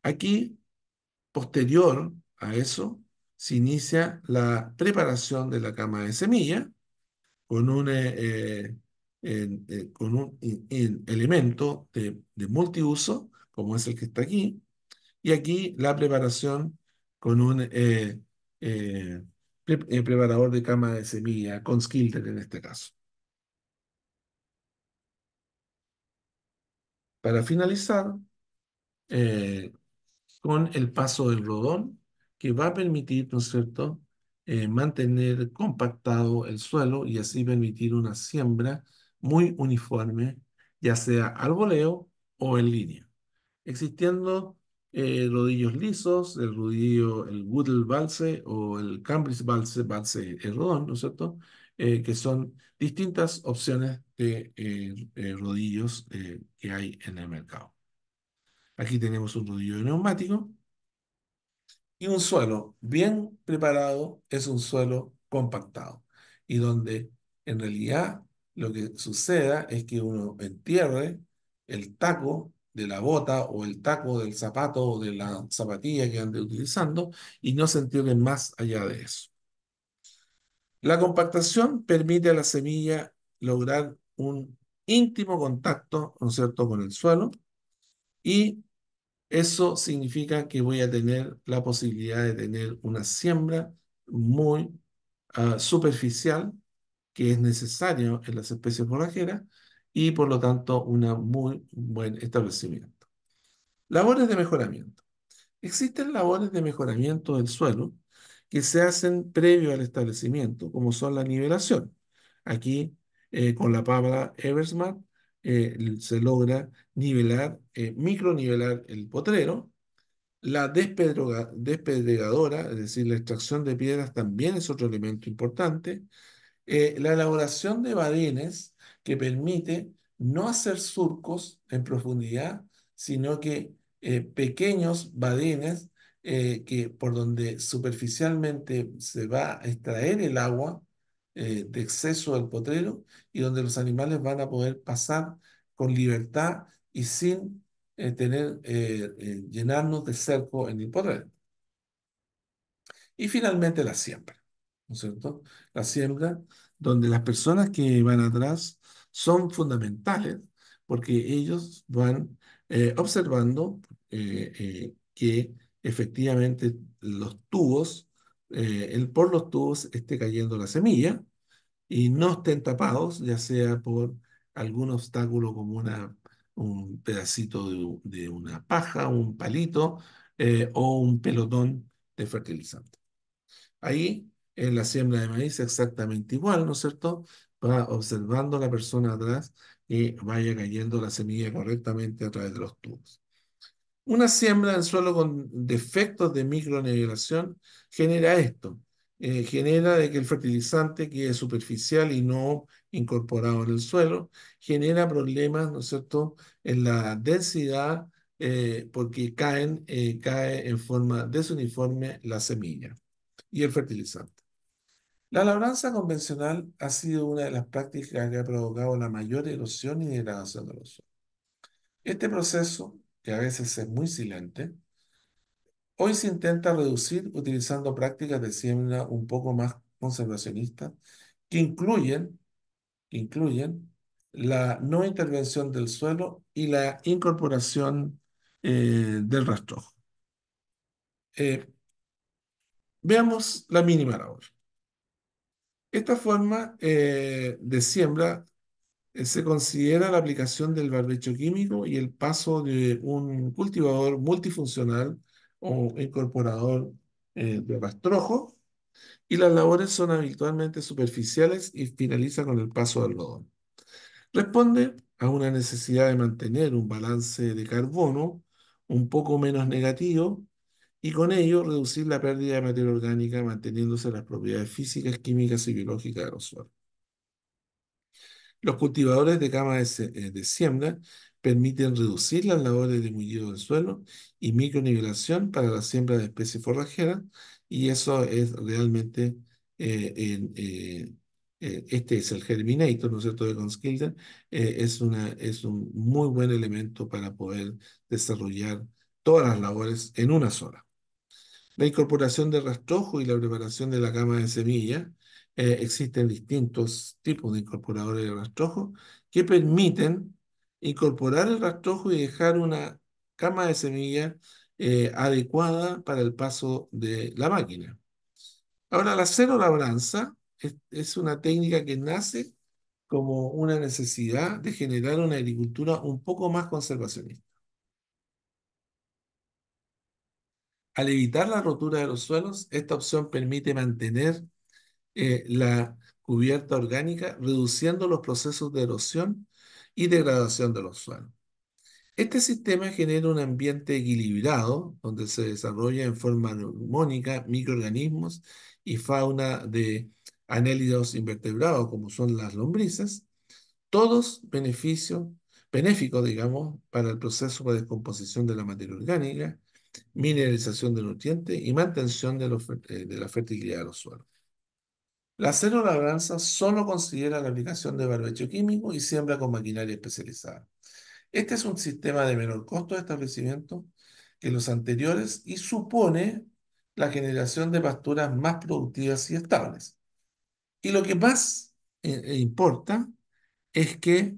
Speaker 1: Aquí, posterior a eso, se inicia la preparación de la cama de semilla con un, eh, eh, eh, con un elemento de, de, multiuso, como es el que está aquí, y aquí la preparación con un preparador de cama de semilla, con skilter en este caso. Para finalizar, con el paso del rodón, que va a permitir, ¿no es cierto?, eh, mantener compactado el suelo y así permitir una siembra muy uniforme, ya sea al voleo o en línea, existiendo eh, rodillos lisos, el rodillo, el Woodle valse o el Cambridge valse, valse el rodón, ¿no es cierto? Eh, que son distintas opciones de rodillos que hay en el mercado. Aquí tenemos un rodillo neumático, y un suelo bien preparado es un suelo compactado y donde en realidad lo que suceda es que uno entierre el taco de la bota o el taco del zapato o de la zapatilla que ande utilizando y no se entierre más allá de eso. La compactación permite a la semilla lograr un íntimo contacto, ¿no cierto?, con el suelo y eso significa que voy a tener la posibilidad de tener una siembra muy ah, superficial, que es necesario en las especies forrajeras, y por lo tanto una muy buen establecimiento. Labores de mejoramiento. Existen labores de mejoramiento del suelo que se hacen previo al establecimiento, como son la nivelación. Aquí, eh, con la palabra Eversmart, eh, se logra nivelar, eh, micronivelar el potrero. La despedregadora, es decir, la extracción de piedras también es otro elemento importante. Eh, la elaboración de badenes que permite no hacer surcos en profundidad, sino que pequeños badenes que por donde superficialmente se va a extraer el agua, eh, de exceso del potrero y donde los animales van a poder pasar con libertad y sin eh, tener, eh, llenarnos de cerco en el potrero. Y finalmente la siembra, ¿no es cierto? La siembra donde las personas que van atrás son fundamentales porque ellos van observando que efectivamente los tubos eh, el, por los tubos esté cayendo la semilla y no estén tapados, ya sea por algún obstáculo como una, un pedacito de, una paja, un palito eh, o un pelotón de fertilizante. Ahí, en la siembra de maíz, exactamente igual, ¿no es cierto? Va observando la persona atrás y vaya cayendo la semilla correctamente a través de los tubos. Una siembra en suelo con defectos de micronivelación genera esto, eh, genera de que el fertilizante quede superficial y no incorporado en el suelo, genera problemas, ¿no es cierto?, en la densidad eh, porque caen, eh, cae en forma desuniforme la semilla y el fertilizante. La labranza convencional ha sido una de las prácticas que ha provocado la mayor erosión y degradación de los Este proceso que a veces es muy silente, hoy se intenta reducir utilizando prácticas de siembra un poco más conservacionistas que incluyen, incluyen la no intervención del suelo y la incorporación eh, del rastrojo. Eh, veamos la mínima ahora. Esta forma eh, de siembra eh, se considera la aplicación del barbecho químico y el paso de un cultivador multifuncional o incorporador eh, de rastrojo y las labores son habitualmente superficiales y finaliza con el paso del algodón. Responde a una necesidad de mantener un balance de carbono un poco menos negativo y con ello reducir la pérdida de materia orgánica manteniéndose las propiedades físicas, químicas y biológicas de los suelos. Los cultivadores de cama eh, de, siembra permiten reducir las labores de mullido del suelo y micronivelación para la siembra de especies forrajeras y eso es realmente eh, eh, este es el germinator, ¿no es cierto?, de eh, es, es un muy buen elemento para poder desarrollar todas las labores en una sola. La incorporación de rastrojo y la preparación de la cama de semilla eh, existen distintos tipos de incorporadores de rastrojo que permiten incorporar el rastrojo y dejar una cama de semilla eh, adecuada para el paso de la máquina. Ahora, la cero labranza es, es una técnica que nace como una necesidad de generar una agricultura un poco más conservacionista. Al evitar la rotura de los suelos, esta opción permite mantener eh, la cubierta orgánica, reduciendo los procesos de erosión y degradación de los suelos. Este sistema genera un ambiente equilibrado, donde se desarrolla en forma armónica microorganismos y fauna de anélidos invertebrados, como son las lombrices, todos beneficios, benéficos, digamos, para el proceso de descomposición de la materia orgánica, mineralización de nutrientes y mantención de, eh, de la fertilidad de los suelos. La cero-labranza solo considera la aplicación de barbecho químico y siembra con maquinaria especializada. Este es un sistema de menor costo de establecimiento que los anteriores y supone la generación de pasturas más productivas y estables. Y lo que más eh, eh, importa es que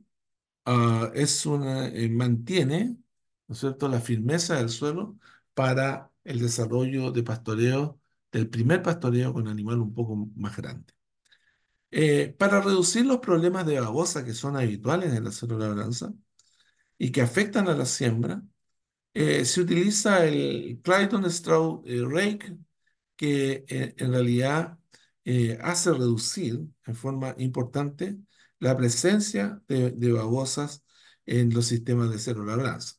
Speaker 1: ah, eh, mantiene ¿no cierto? la firmeza del suelo para el desarrollo de pastoreo del primer pastoreo con animal un poco más grande. Eh, para reducir los problemas de babosa que son habituales en la célula labranza y que afectan a la siembra, eh, se utiliza el Clayton Straw eh, Rake, que en realidad hace reducir en forma importante la presencia de, babosas en los sistemas de célula abranza.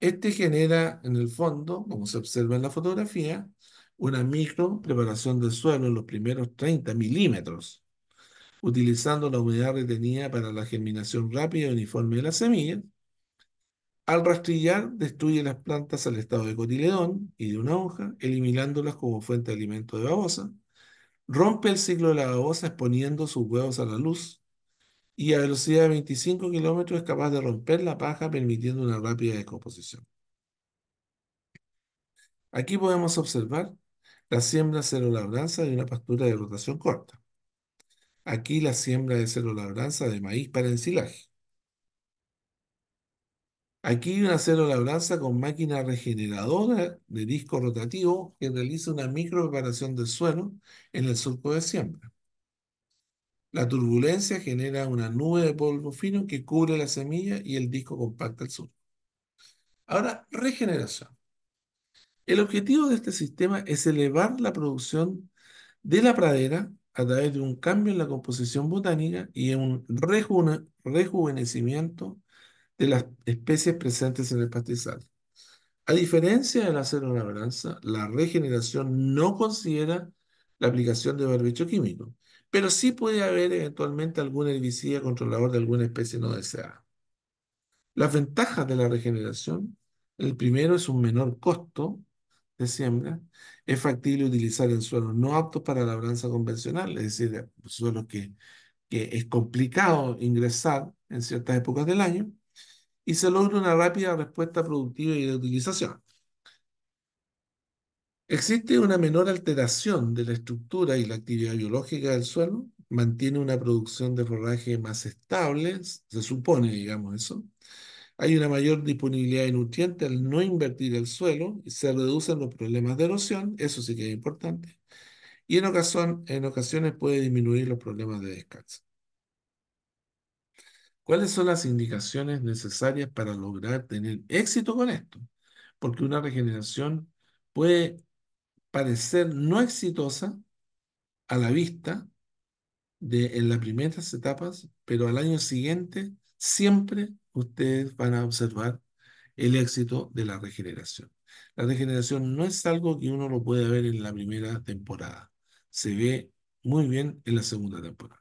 Speaker 1: Este genera, en el fondo, como se observa en la fotografía, una micro preparación del suelo en los primeros 30 milímetros, utilizando la humedad retenida para la germinación rápida y uniforme de las semillas. Al rastrillar, destruye las plantas al estado de cotiledón y de una hoja, eliminándolas como fuente de alimento de babosa. Rompe el ciclo de la babosa exponiendo sus huevos a la luz y a velocidad de 25 kilómetros es capaz de romper la paja permitiendo una rápida descomposición. Aquí podemos observar la siembra cero-labranza de una pastura de rotación corta. Aquí la siembra de cero-labranza de maíz para ensilaje. Aquí una cero-labranza con máquina regeneradora de disco rotativo que realiza una micro preparación del suelo en el surco de siembra. La turbulencia genera una nube de polvo fino que cubre la semilla y el disco compacta el surco. Ahora, regeneración. El objetivo de este sistema es elevar la producción de la pradera a través de un cambio en la composición botánica y en un rejuvenecimiento de las especies presentes en el pastizal. A diferencia de la balanza, la regeneración no considera la aplicación de barbecho químico, pero sí puede haber eventualmente algún herbicida controlador de alguna especie no deseada. Las ventajas de la regeneración, el primero es un menor costo de siembra, es factible utilizar en suelos no aptos para la labranza convencional, es decir, suelos que, que es complicado ingresar en ciertas épocas del año, y se logra una rápida respuesta productiva y de utilización. Existe una menor alteración de la estructura y la actividad biológica del suelo, mantiene una producción de forraje más estable, se supone, digamos eso, hay una mayor disponibilidad de nutrientes al no invertir el suelo y se reducen los problemas de erosión, eso sí que es importante, y en, ocasión, en ocasiones puede disminuir los problemas de descanso. ¿Cuáles son las indicaciones necesarias para lograr tener éxito con esto? Porque una regeneración puede parecer no exitosa a la vista de, en las primeras etapas, pero al año siguiente siempre ustedes van a observar el éxito de la regeneración. La regeneración no es algo que uno lo puede ver en la primera temporada. Se ve muy bien en la segunda temporada.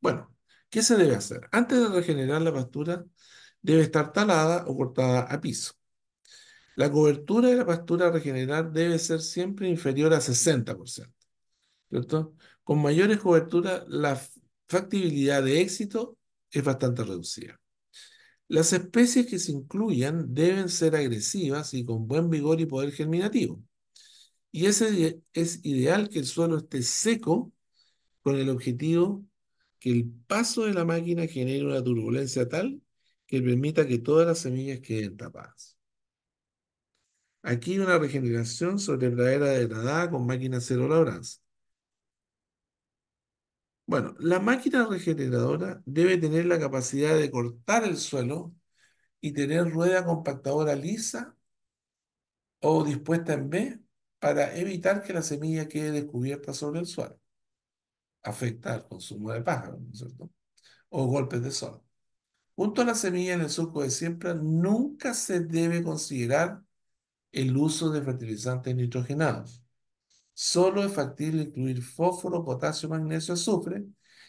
Speaker 1: Bueno, ¿qué se debe hacer? Antes de regenerar la pastura, debe estar talada o cortada a piso. La cobertura de la pastura a regenerar debe ser siempre inferior a 60%. ¿cierto? Con mayores coberturas, la factibilidad de éxito es bastante reducida. Las especies que se incluyan deben ser agresivas y con buen vigor y poder germinativo. Y ese es ideal que el suelo esté seco con el objetivo que el paso de la máquina genere una turbulencia tal que permita que todas las semillas queden tapadas. Aquí una regeneración sobre la pradera degradada con máquina cero labranza. Bueno, la máquina regeneradora debe tener la capacidad de cortar el suelo y tener rueda compactadora lisa o dispuesta en B para evitar que la semilla quede descubierta sobre el suelo. Afecta al consumo de pájaros, ¿no es cierto? O golpes de sol. Junto a la semilla en el surco de siembra nunca se debe considerar el uso de fertilizantes nitrogenados solo es factible incluir fósforo, potasio, magnesio, azufre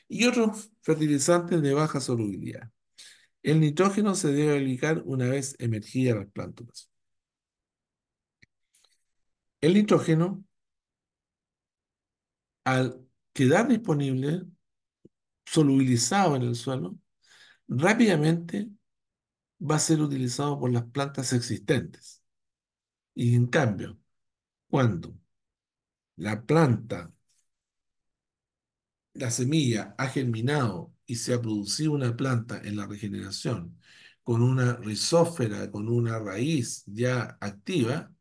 Speaker 1: y otros fertilizantes de baja solubilidad. El nitrógeno se debe aplicar una vez emergidas las plántulas. El nitrógeno, al quedar disponible, solubilizado en el suelo, rápidamente va a ser utilizado por las plantas existentes. Y en cambio, cuando la planta, la semilla ha germinado y se ha producido una planta en la regeneración con una rizófera, con una raíz ya activa,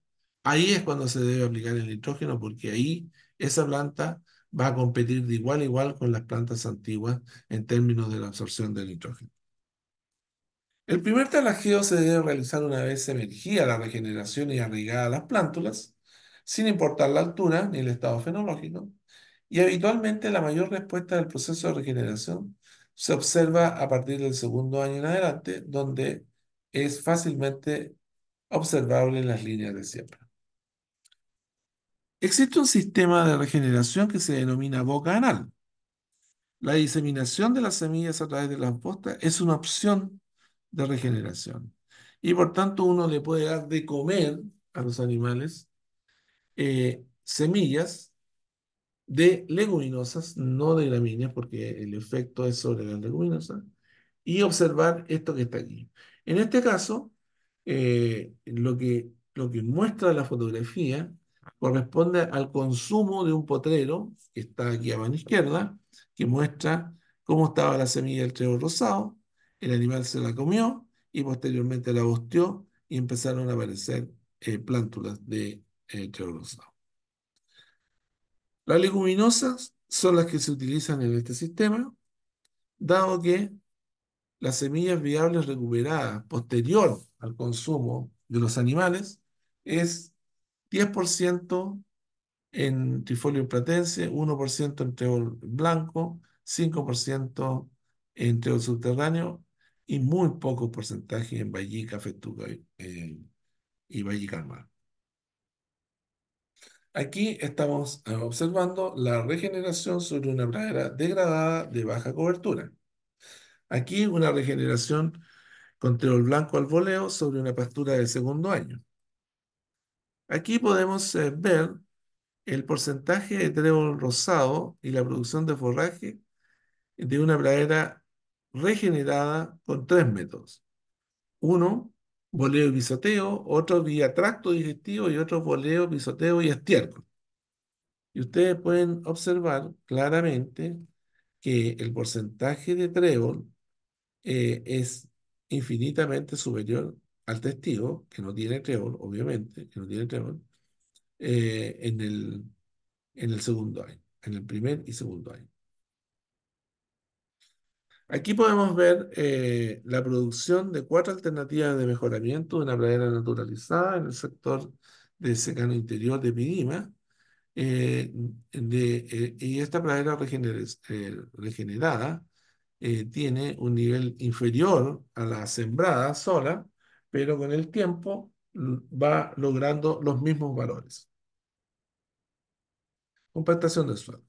Speaker 1: ahí es cuando se debe aplicar el nitrógeno porque ahí esa planta va a competir de igual a igual con las plantas antiguas en términos de la absorción del nitrógeno. El primer talajeo se debe realizar una vez emergida la regeneración y arraigada las plántulas, sin importar la altura ni el estado fenológico, y habitualmente la mayor respuesta del proceso de regeneración se observa a partir del segundo año en adelante, donde es fácilmente observable en las líneas de siembra. Existe un sistema de regeneración que se denomina boca anal. La diseminación de las semillas a través de la amposta es una opción de regeneración. Y por tanto uno le puede dar de comer a los animales eh, semillas de leguminosas, no de gramíneas, porque el efecto es sobre las leguminosas, y observar esto que está aquí. En este caso, eh, lo, que, lo que muestra la fotografía corresponde al consumo de un potrero, que está aquí a mano izquierda, que muestra cómo estaba la semilla del trigo rosado, el animal se la comió y posteriormente la bosteó y empezaron a aparecer eh, plántulas de eh, Las leguminosas son las que se utilizan en este sistema, dado que las semillas viables recuperadas posterior al consumo de los animales es 10% en trifolio platense, 1% en trébol blanco, 5% en trébol subterráneo y muy poco porcentaje en vallica, festuca eh, y vallica al Aquí estamos eh, observando la regeneración sobre una pradera degradada de baja cobertura. Aquí una regeneración con trébol blanco al voleo sobre una pastura de segundo año. Aquí podemos eh, ver el porcentaje de trébol rosado y la producción de forraje de una pradera regenerada con tres métodos. Uno, boleo y bisoteo, otro vía tracto digestivo y otro voleo, bisoteo y estiércol. Y ustedes pueden observar claramente que el porcentaje de trébol eh, es infinitamente superior al testigo, que no tiene trébol, obviamente, que no tiene trébol, eh, en, el, en el segundo año, en el primer y segundo año. Aquí podemos ver eh, la producción de cuatro alternativas de mejoramiento de una pradera naturalizada en el sector de secano interior de Pinima. Eh, eh, y esta pradera regenerada tiene un nivel inferior a la sembrada sola, pero con el tiempo mm, va logrando los mismos valores. Compactación de suelo.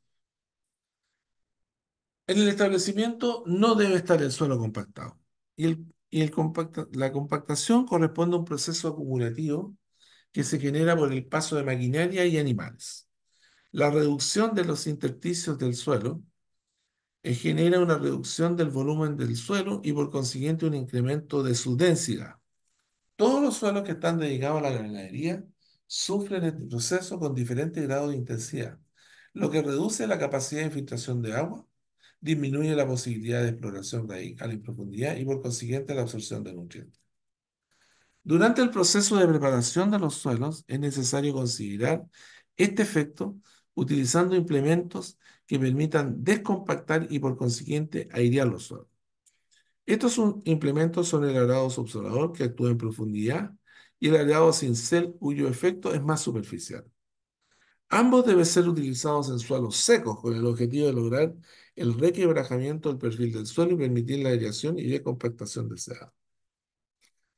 Speaker 1: En el establecimiento no debe estar el suelo compactado. Y, el, y el compacta, la compactación corresponde a un proceso acumulativo que se genera por el paso de maquinaria y animales. La reducción de los intersticios del suelo eh, genera una reducción del volumen del suelo y por consiguiente un incremento de su densidad. Todos los suelos que están dedicados a la ganadería sufren este proceso con diferentes grados de intensidad, lo que reduce la capacidad de infiltración de agua disminuye la posibilidad de exploración de a la profundidad y por consiguiente la absorción de nutrientes. Durante el proceso de preparación de los suelos es necesario considerar este efecto utilizando implementos que permitan descompactar y por consiguiente airear los suelos. Estos implementos son el arado subsolador que actúa en profundidad y el arado cincel cuyo efecto es más superficial. Ambos deben ser utilizados en suelos secos con el objetivo de lograr el requebrajamiento del perfil del suelo y permitir la aireación y de compactación deseada.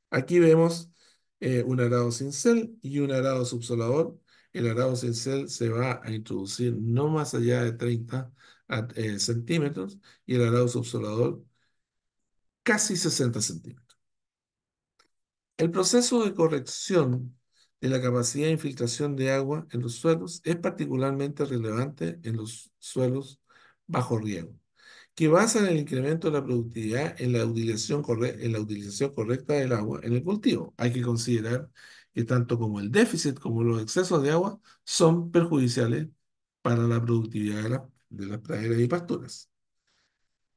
Speaker 1: Aquí vemos eh, un arado cincel y un arado subsolador. El arado cincel se va a introducir no más allá de 30 eh, centímetros y el arado subsolador casi 60 centímetros. El proceso de corrección de la capacidad de infiltración de agua en los suelos es particularmente relevante en los suelos bajo riesgo, que basan el incremento de la productividad en la utilización, correcta, en la utilización correcta del agua en el cultivo. Hay que considerar que tanto como el déficit como los excesos de agua son perjudiciales para la productividad de, de las praderas y pasturas.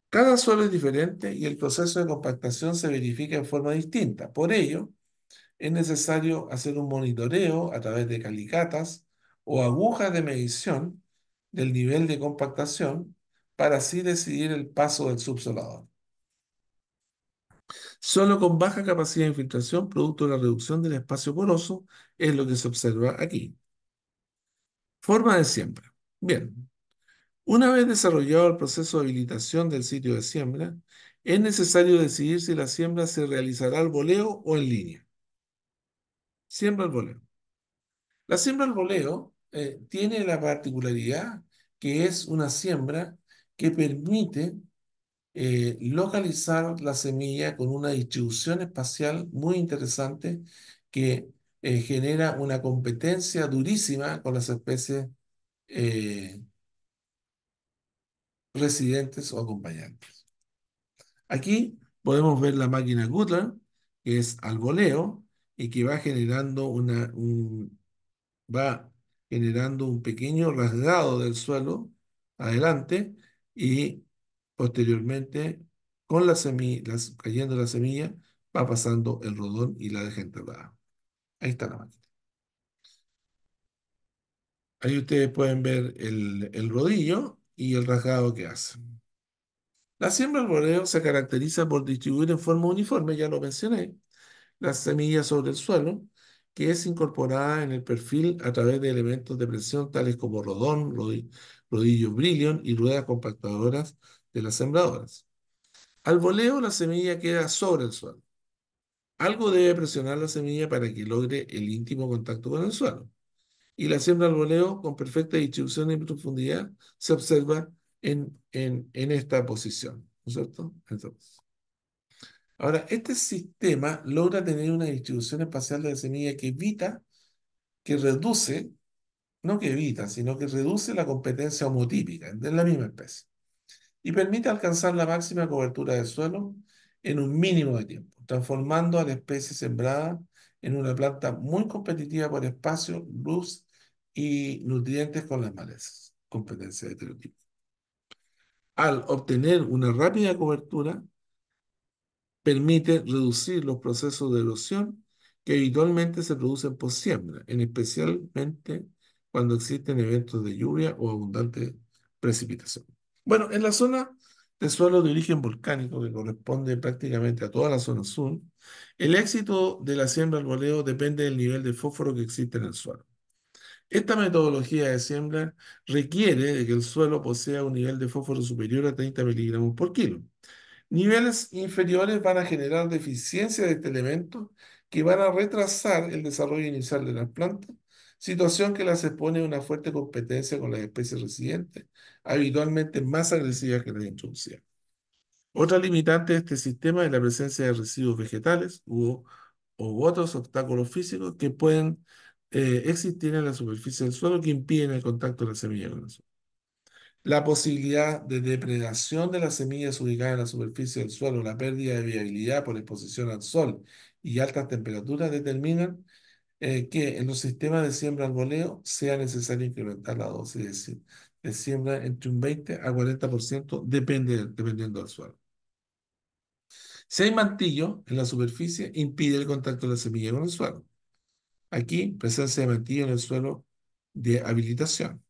Speaker 1: Cada suelo es diferente y el proceso de compactación se verifica en forma distinta. Por ello, es necesario hacer un monitoreo a través de calicatas o agujas de medición del nivel de compactación para así decidir el paso del subsolador. Solo con baja capacidad de infiltración, producto de la reducción del espacio poroso, es lo que se observa aquí. Forma de siembra. Bien. Una vez desarrollado el proceso de habilitación del sitio de siembra, es necesario decidir si la siembra se realizará al voleo o en línea. Siembra al voleo. La siembra al voleo eh, tiene la particularidad que es una siembra que permite eh, localizar la semilla con una distribución espacial muy interesante que eh, genera una competencia durísima con las especies eh, residentes o acompañantes. Aquí podemos ver la máquina Gutler, que es al goleo, y que va generando una, va generando un pequeño rasgado del suelo adelante y posteriormente, con las semillas cayendo la semilla, va pasando el rodón y la deja enterrada. Ahí está la máquina. Ahí ustedes pueden ver el, rodillo y el rasgado que hace. La siembra rodeo se caracteriza por distribuir en forma uniforme, ya lo mencioné, las semillas sobre el suelo, que es incorporada en el perfil a través de elementos de presión tales como rodón, rodillos brillion y ruedas compactadoras de las sembradoras. Al voleo la semilla queda sobre el suelo. Algo debe presionar la semilla para que logre el íntimo contacto con el suelo. Y la siembra al voleo con perfecta distribución y profundidad se observa en, en, esta posición. ¿No es cierto? Entonces. Ahora, este sistema logra tener una distribución espacial de la semilla que evita, que reduce no que evita, sino que reduce la competencia homotípica de la misma especie y permite alcanzar la máxima cobertura del suelo en un mínimo de tiempo, transformando a la especie sembrada en una planta muy competitiva por espacio, luz y nutrientes con las malezas. Competencia de Al obtener una rápida cobertura, permite reducir los procesos de erosión que habitualmente se producen por siembra, en especialmente cuando existen eventos de lluvia o abundante precipitación. Bueno, en la zona de suelo de origen volcánico, que corresponde prácticamente a toda la zona sur, el éxito de la siembra al voleo depende del nivel de fósforo que existe en el suelo. Esta metodología de siembra requiere que el suelo posea un nivel de fósforo superior a 30 miligramos por kilo. Niveles inferiores van a generar deficiencia de este elemento que van a retrasar el desarrollo inicial de las plantas situación que las expone a una fuerte competencia con las especies residentes, habitualmente más agresivas que las introducidas. Otra limitante de este sistema es la presencia de residuos vegetales u, otros obstáculos físicos que pueden eh, existir en la superficie del suelo que impiden el contacto de la semilla con el suelo. La posibilidad de depredación de las semillas ubicadas en la superficie del suelo, la pérdida de viabilidad por exposición al sol y altas temperaturas determinan eh, que en los sistemas de siembra arboleo sea necesario incrementar la dosis de, de siembra entre un 20 a 40%, depende, dependiendo del suelo. Si hay mantillo en la superficie, impide el contacto de la semilla con el suelo. Aquí, presencia de mantillo en el suelo de habilitación.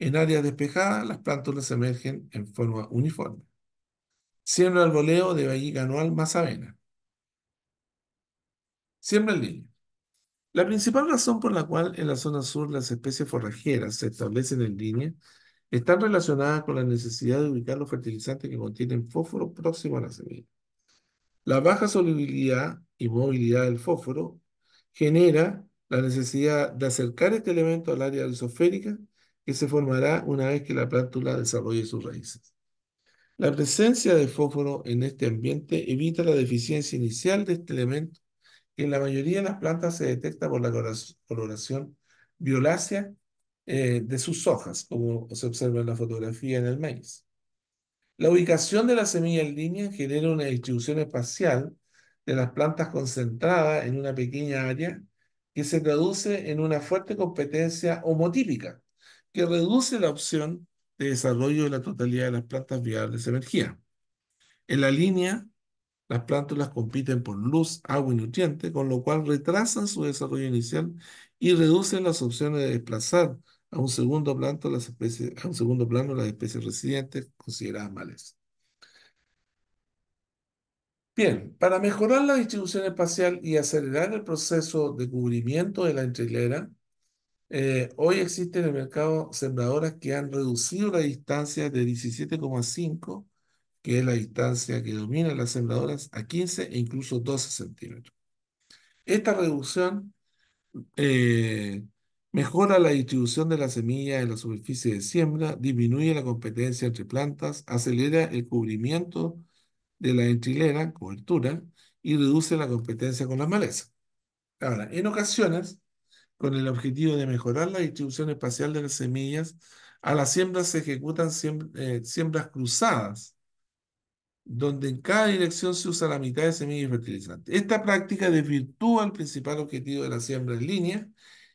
Speaker 1: En áreas despejadas, las plántulas emergen en forma uniforme. Siembra arboleo de vallica anual más avena. Siembra en línea. La principal razón por la cual en la zona sur las especies forrajeras se establecen en línea está relacionada con la necesidad de ubicar los fertilizantes que contienen fósforo próximo a la semilla. La baja solubilidad y movilidad del fósforo genera la necesidad de acercar este elemento al área lisosférica que se formará una vez que la plántula desarrolle sus raíces. La presencia de fósforo en este ambiente evita la deficiencia inicial de este elemento en la mayoría de las plantas se detecta por la coloración violácea eh, de sus hojas, como se observa en la fotografía en el maíz. La ubicación de la semilla en línea genera una distribución espacial de las plantas concentrada en una pequeña área que se traduce en una fuerte competencia homotípica que reduce la opción de desarrollo de la totalidad de las plantas viables de energía. En la línea las plántulas compiten por luz, agua y nutrientes, con lo cual retrasan su desarrollo inicial y reducen las opciones de desplazar a un segundo plano las especies, segundo plano las especies residentes consideradas males. Bien, para mejorar la distribución espacial y acelerar el proceso de cubrimiento de la entrelera, eh, hoy existen en el mercado sembradoras que han reducido la distancia de 17,5 que es la distancia que dominan las sembradoras, a 15 e incluso 12 centímetros. Esta reducción eh, mejora la distribución de la semilla en la superficie de siembra, disminuye la competencia entre plantas, acelera el cubrimiento de la entrilera, cobertura, y reduce la competencia con las malezas. Ahora, en ocasiones, con el objetivo de mejorar la distribución espacial de las semillas, a las siembras se ejecutan eh, siembras cruzadas donde en cada dirección se usa la mitad de semilla y fertilizante. Esta práctica desvirtúa el principal objetivo de la siembra en línea,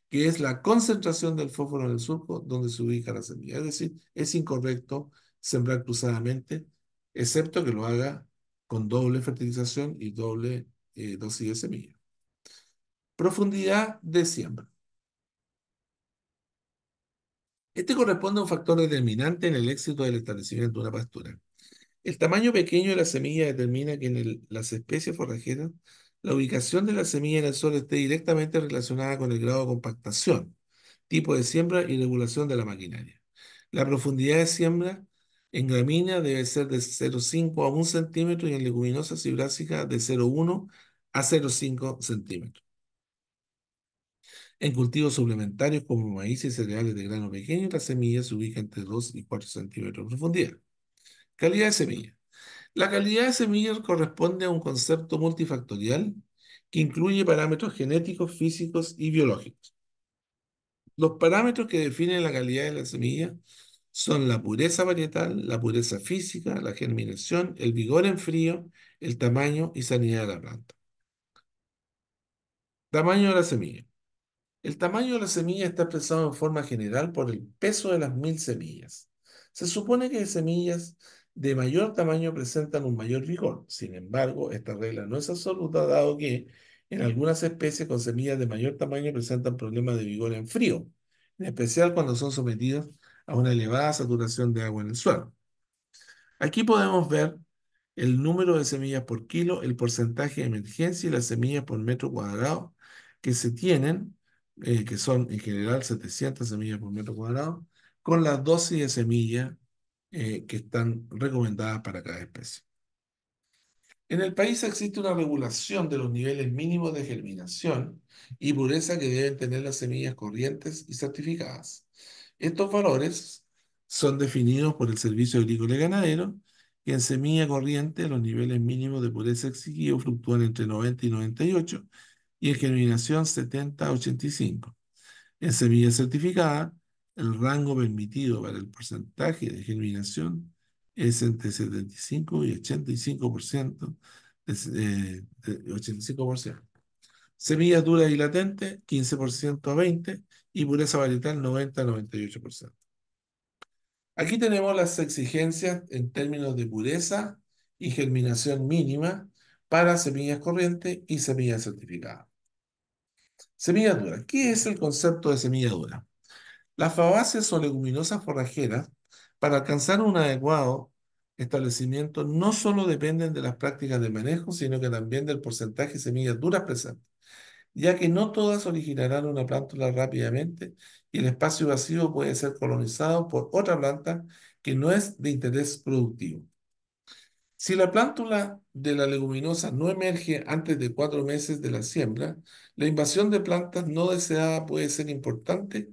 Speaker 1: que es la concentración del fósforo en el surco donde se ubica la semilla. Es decir, es incorrecto sembrar cruzadamente, excepto que lo haga con doble fertilización y doble eh, dosis de semilla. Profundidad de siembra. Este corresponde a un factor determinante en el éxito del establecimiento de una pastura. El tamaño pequeño de la semilla determina que en las especies forrajeras la ubicación de la semilla en el sol esté directamente relacionada con el grado de compactación, tipo de siembra y regulación de la maquinaria. La profundidad de siembra en gramínea debe ser de 0,5 a 1 centímetro y en leguminosas y brásicas de 0,1 a 0,5 centímetros. En cultivos suplementarios como maíz y cereales de grano pequeño, la semilla se ubica entre 2 y 4 centímetros de profundidad. Calidad de semilla. La calidad de semilla corresponde a un concepto multifactorial que incluye parámetros genéticos, físicos y biológicos. Los parámetros que definen la calidad de la semilla son la pureza varietal, la pureza física, la germinación, el vigor en frío, el tamaño y sanidad de la planta. Tamaño de la semilla. El tamaño de la semilla está expresado en forma general por el peso de las mil semillas. Se supone que semillas de mayor tamaño presentan un mayor vigor. Sin embargo, esta regla no es absoluta, dado que en algunas especies con semillas de mayor tamaño presentan problemas de vigor en frío, en especial cuando son sometidas a una elevada saturación de agua en el suelo. Aquí podemos ver el número de semillas por kilo, el porcentaje de emergencia y las semillas por metro cuadrado que se tienen, eh, que son en general 700 semillas por metro cuadrado, con la dosis de semillas... Eh, que están recomendadas para cada especie. En el país existe una regulación de los niveles mínimos de germinación y pureza que deben tener las semillas corrientes y certificadas. Estos valores son definidos por el Servicio Agrícola y Ganadero que en semilla corriente los niveles mínimos de pureza exigido fluctúan entre 90 y 98 y en germinación 70 a 85. En semilla certificada el rango permitido para el porcentaje de germinación es entre 75 y 85%. De, eh, 85%. Semillas duras y latentes, 15% a 20%, y pureza varietal, 90 a 98%. Aquí tenemos las exigencias en términos de pureza y germinación mínima para semillas corrientes y semillas certificadas. Semilla dura. ¿Qué es el concepto de semilla dura? Las fabáceas o leguminosas forrajeras, para alcanzar un adecuado establecimiento, no solo dependen de las prácticas de manejo, sino que también del porcentaje de semillas duras presentes, ya que no todas originarán una plántula rápidamente y el espacio vacío puede ser colonizado por otra planta que no es de interés productivo. Si la plántula de la leguminosa no emerge antes de cuatro meses de la siembra, la invasión de plantas no deseada puede ser importante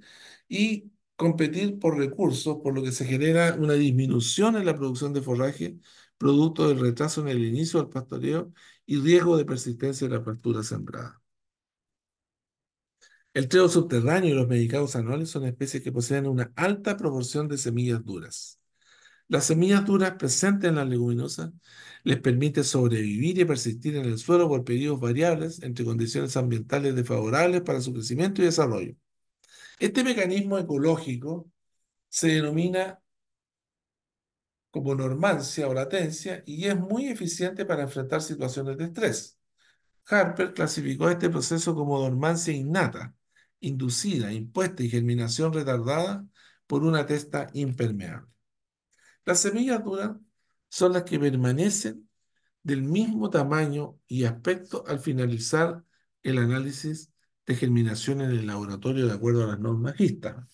Speaker 1: y competir por recursos, por lo que se genera una disminución en la producción de forraje, producto del retraso en el inicio del pastoreo y riesgo de persistencia de la apertura sembrada. El treo subterráneo y los medicados anuales son especies que poseen una alta proporción de semillas duras. Las semillas duras presentes en las leguminosas les permite sobrevivir y persistir en el suelo por periodos variables entre condiciones ambientales desfavorables para su crecimiento y desarrollo. Este mecanismo ecológico se denomina como normancia o latencia y es muy eficiente para enfrentar situaciones de estrés. Harper clasificó este proceso como dormancia innata, inducida, impuesta y germinación retardada por una testa impermeable. Las semillas duras son las que permanecen del mismo tamaño y aspecto al finalizar el análisis de germinación en el laboratorio de acuerdo a las normas GISTA.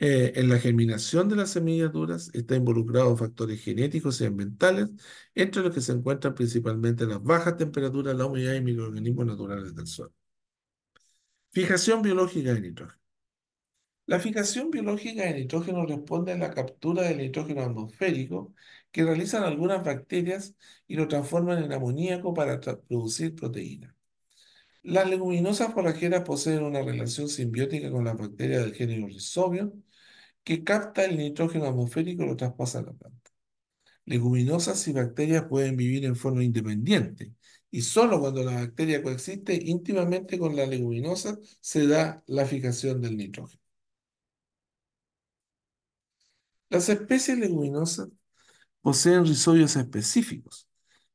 Speaker 1: Eh, en la germinación de las semillas duras involucrado involucrados factores genéticos y ambientales, entre los que se encuentran principalmente las bajas temperaturas, la humedad y microorganismos naturales del suelo. Fijación biológica de nitrógeno. La fijación biológica de nitrógeno responde a la captura del nitrógeno atmosférico que realizan algunas bacterias y lo transforman en amoníaco para producir proteínas. Las leguminosas forrajeras poseen una relación simbiótica con las bacterias del género Rhizobium que capta el nitrógeno atmosférico y lo traspasa a la planta. Leguminosas y bacterias pueden vivir en forma independiente y solo cuando la bacteria coexiste íntimamente con la leguminosa se da la fijación del nitrógeno. Las especies leguminosas poseen rizobios específicos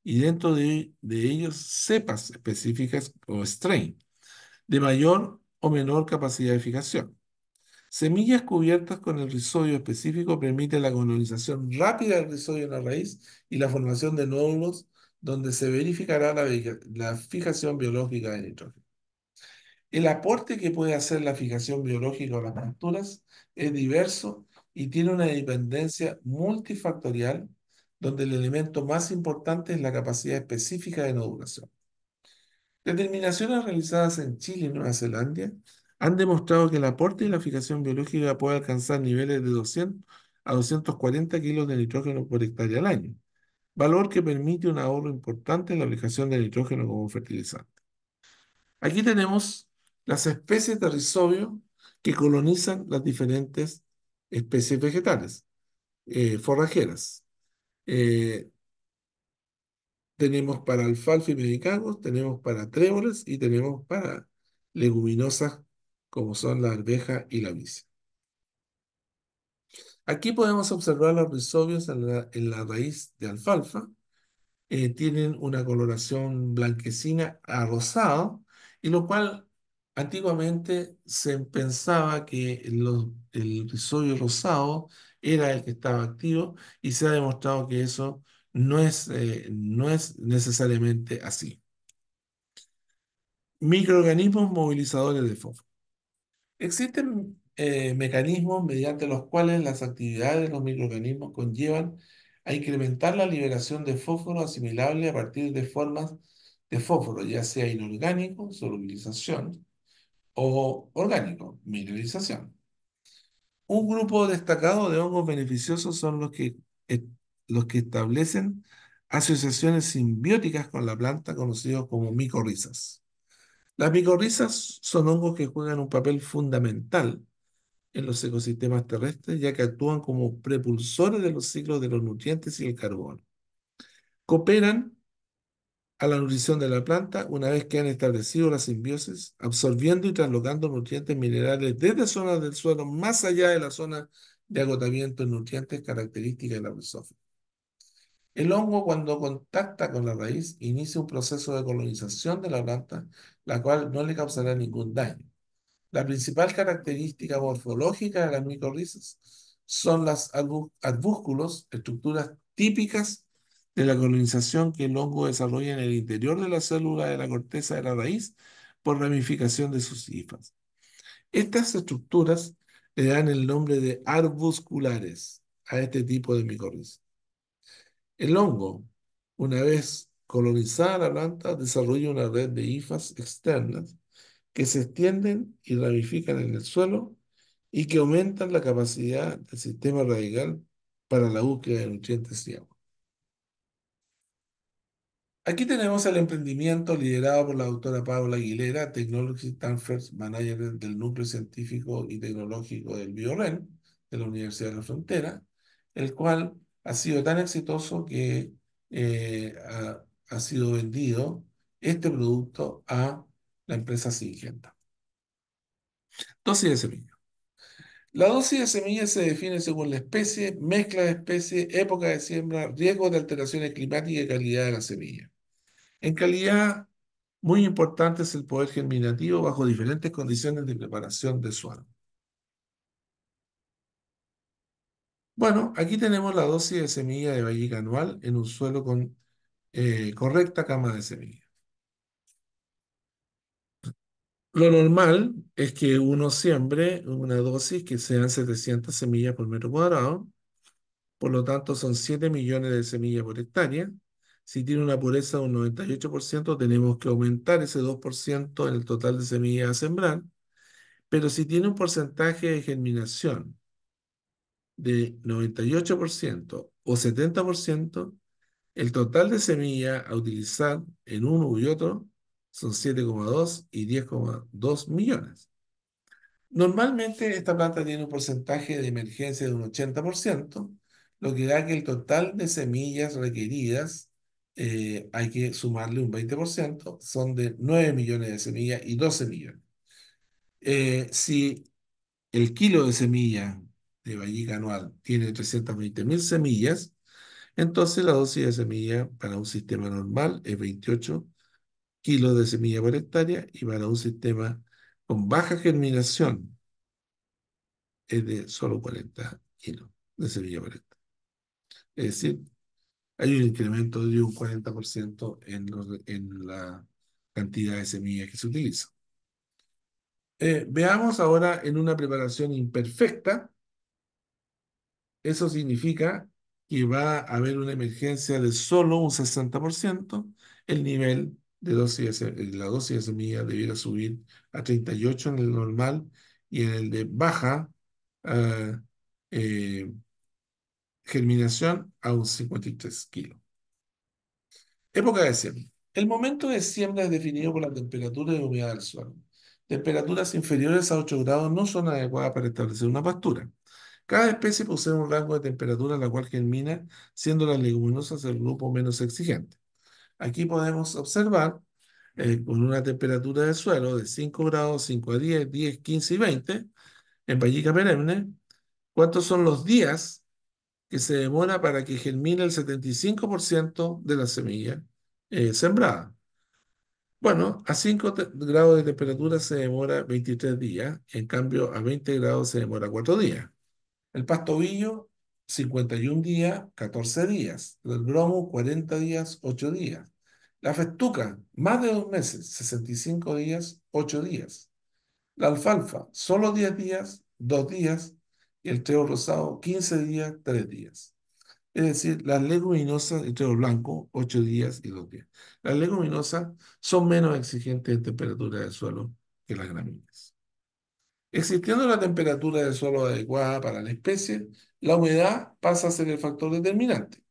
Speaker 1: y dentro de, ellos cepas específicas o strain de mayor o menor capacidad de fijación. Semillas cubiertas con el risodio específico permiten la colonización rápida del risodio en la raíz y la formación de nódulos donde se verificará la, la, fijación biológica del nitrógeno. El aporte que puede hacer la fijación biológica a las culturas es diverso y tiene una dependencia multifactorial donde el elemento más importante es la capacidad específica de nodulación. Determinaciones realizadas en Chile y Nueva Zelanda han demostrado que el aporte y la fijación biológica puede alcanzar niveles de 200 a 240 kilos de nitrógeno por hectárea al año, valor que permite un ahorro importante en la aplicación de nitrógeno como fertilizante. Aquí tenemos las especies de rizobio que colonizan las diferentes especies vegetales eh, forrajeras. Eh, tenemos para alfalfa y medicagos, tenemos para tréboles y tenemos para leguminosas como son la arveja y la bicia. Aquí podemos observar los rizobios en la, raíz de alfalfa. Eh, tienen una coloración blanquecina a rosado, y lo cual antiguamente se pensaba que el rizobio rosado era el que estaba activo y se ha demostrado que eso no es, eh, no es necesariamente así. Microorganismos movilizadores de fósforo. Existen eh, mecanismos mediante los cuales las actividades de los microorganismos conllevan a incrementar la liberación de fósforo asimilable a partir de formas de fósforo, ya sea inorgánico, solubilización, o orgánico, mineralización. Un grupo destacado de hongos beneficiosos son los que, e, los que establecen asociaciones simbióticas con la planta, conocidos como micorrizas. Las micorrizas son hongos que juegan un papel fundamental en los ecosistemas terrestres, ya que actúan como prepulsores de los ciclos de los nutrientes y el carbono. Cooperan a la nutrición de la planta una vez que han establecido la simbiosis, absorbiendo y traslocando nutrientes minerales desde zonas del suelo más allá de la zona de agotamiento de nutrientes característica de la rizófila. El hongo cuando contacta con la raíz inicia un proceso de colonización de la planta, la cual no le causará ningún daño. La principal característica morfológica de las micorrizas son los arbúsculos, estructuras típicas de la colonización que el hongo desarrolla en el interior de la célula de la corteza de la raíz por ramificación de sus hifas. Estas estructuras le dan el nombre de arbusculares a este tipo de micorriza. El hongo, una vez colonizada la planta, desarrolla una red de hifas externas que se extienden y ramifican en el suelo y que aumentan la capacidad del sistema radical para la búsqueda de nutrientes y agua. Aquí tenemos el emprendimiento liderado por la doctora Paula Aguilera, Technology Stanford Manager del Núcleo Científico y Tecnológico del BioREN de la Universidad de la Frontera, el cual ha sido tan exitoso que eh, ha, sido vendido este producto a la empresa Singenta. Dosis de semilla. La dosis de semilla se define según la especie, mezcla de especies, época de siembra, riesgo de alteraciones climáticas y calidad de la semilla. En calidad, muy importante es el poder germinativo bajo diferentes condiciones de preparación de suelo. Bueno, aquí tenemos la dosis de semilla de vallica anual en un suelo con eh, correcta cama de semilla. Lo normal es que uno siembre una dosis que sean 700 semillas por metro cuadrado, por lo tanto son 7 millones de semillas por hectárea, si tiene una pureza de un 98%, tenemos que aumentar ese 2% en el total de semillas a sembrar. Pero si tiene un porcentaje de germinación de 98% o 70%, el total de semillas a utilizar en uno u otro son 7,2 y 10,2 millones. Normalmente esta planta tiene un porcentaje de emergencia de un 80%, lo que da que el total de semillas requeridas eh, hay que sumarle un 20%, son de 9 millones de semillas y 12 millones. Eh, si el kilo de semilla de vallica anual tiene 320 mil semillas, entonces la dosis de semilla para un sistema normal es 28 kilos de semilla por hectárea y para un sistema con baja germinación es de solo 40 kilos de semilla por hectárea. Es decir, hay un incremento de un 40% en, los, en la cantidad de semillas que se utiliza. Eh, veamos ahora en una preparación imperfecta. Eso significa que va a haber una emergencia de solo un 60%. El nivel de dosis la dosis de semilla debiera subir a 38 en el normal y en el de baja, ah, eh, germinación a un 53 kilo Época de siembra. El momento de siembra es definido por la temperatura y humedad del suelo. Temperaturas inferiores a 8 grados no son adecuadas para establecer una pastura. Cada especie posee un rango de temperatura la cual germina, siendo las leguminosas el grupo menos exigente. Aquí podemos observar eh, con una temperatura de suelo de 5 grados, 5 a 10, 10, 15 y 20 en vallica perenne, cuántos son los días que se demora para que germine el 75% de la semilla eh, sembrada. Bueno, a 5 grados de temperatura se demora 23 días, en cambio a 20 grados se demora 4 días. El pastobillo 51 días, 14 días. El bromo, 40 días, 8 días. La festuca, más de dos meses, 65 días, 8 días. La alfalfa, solo 10 días, 2 días y el treo rosado 15 días, 3 días. Es decir, las leguminosas y teo blanco 8 días y 2 días. Las leguminosas son menos exigentes en temperatura del suelo que las gramíneas. Existiendo la temperatura del suelo adecuada para la especie, la humedad pasa a ser el factor determinante.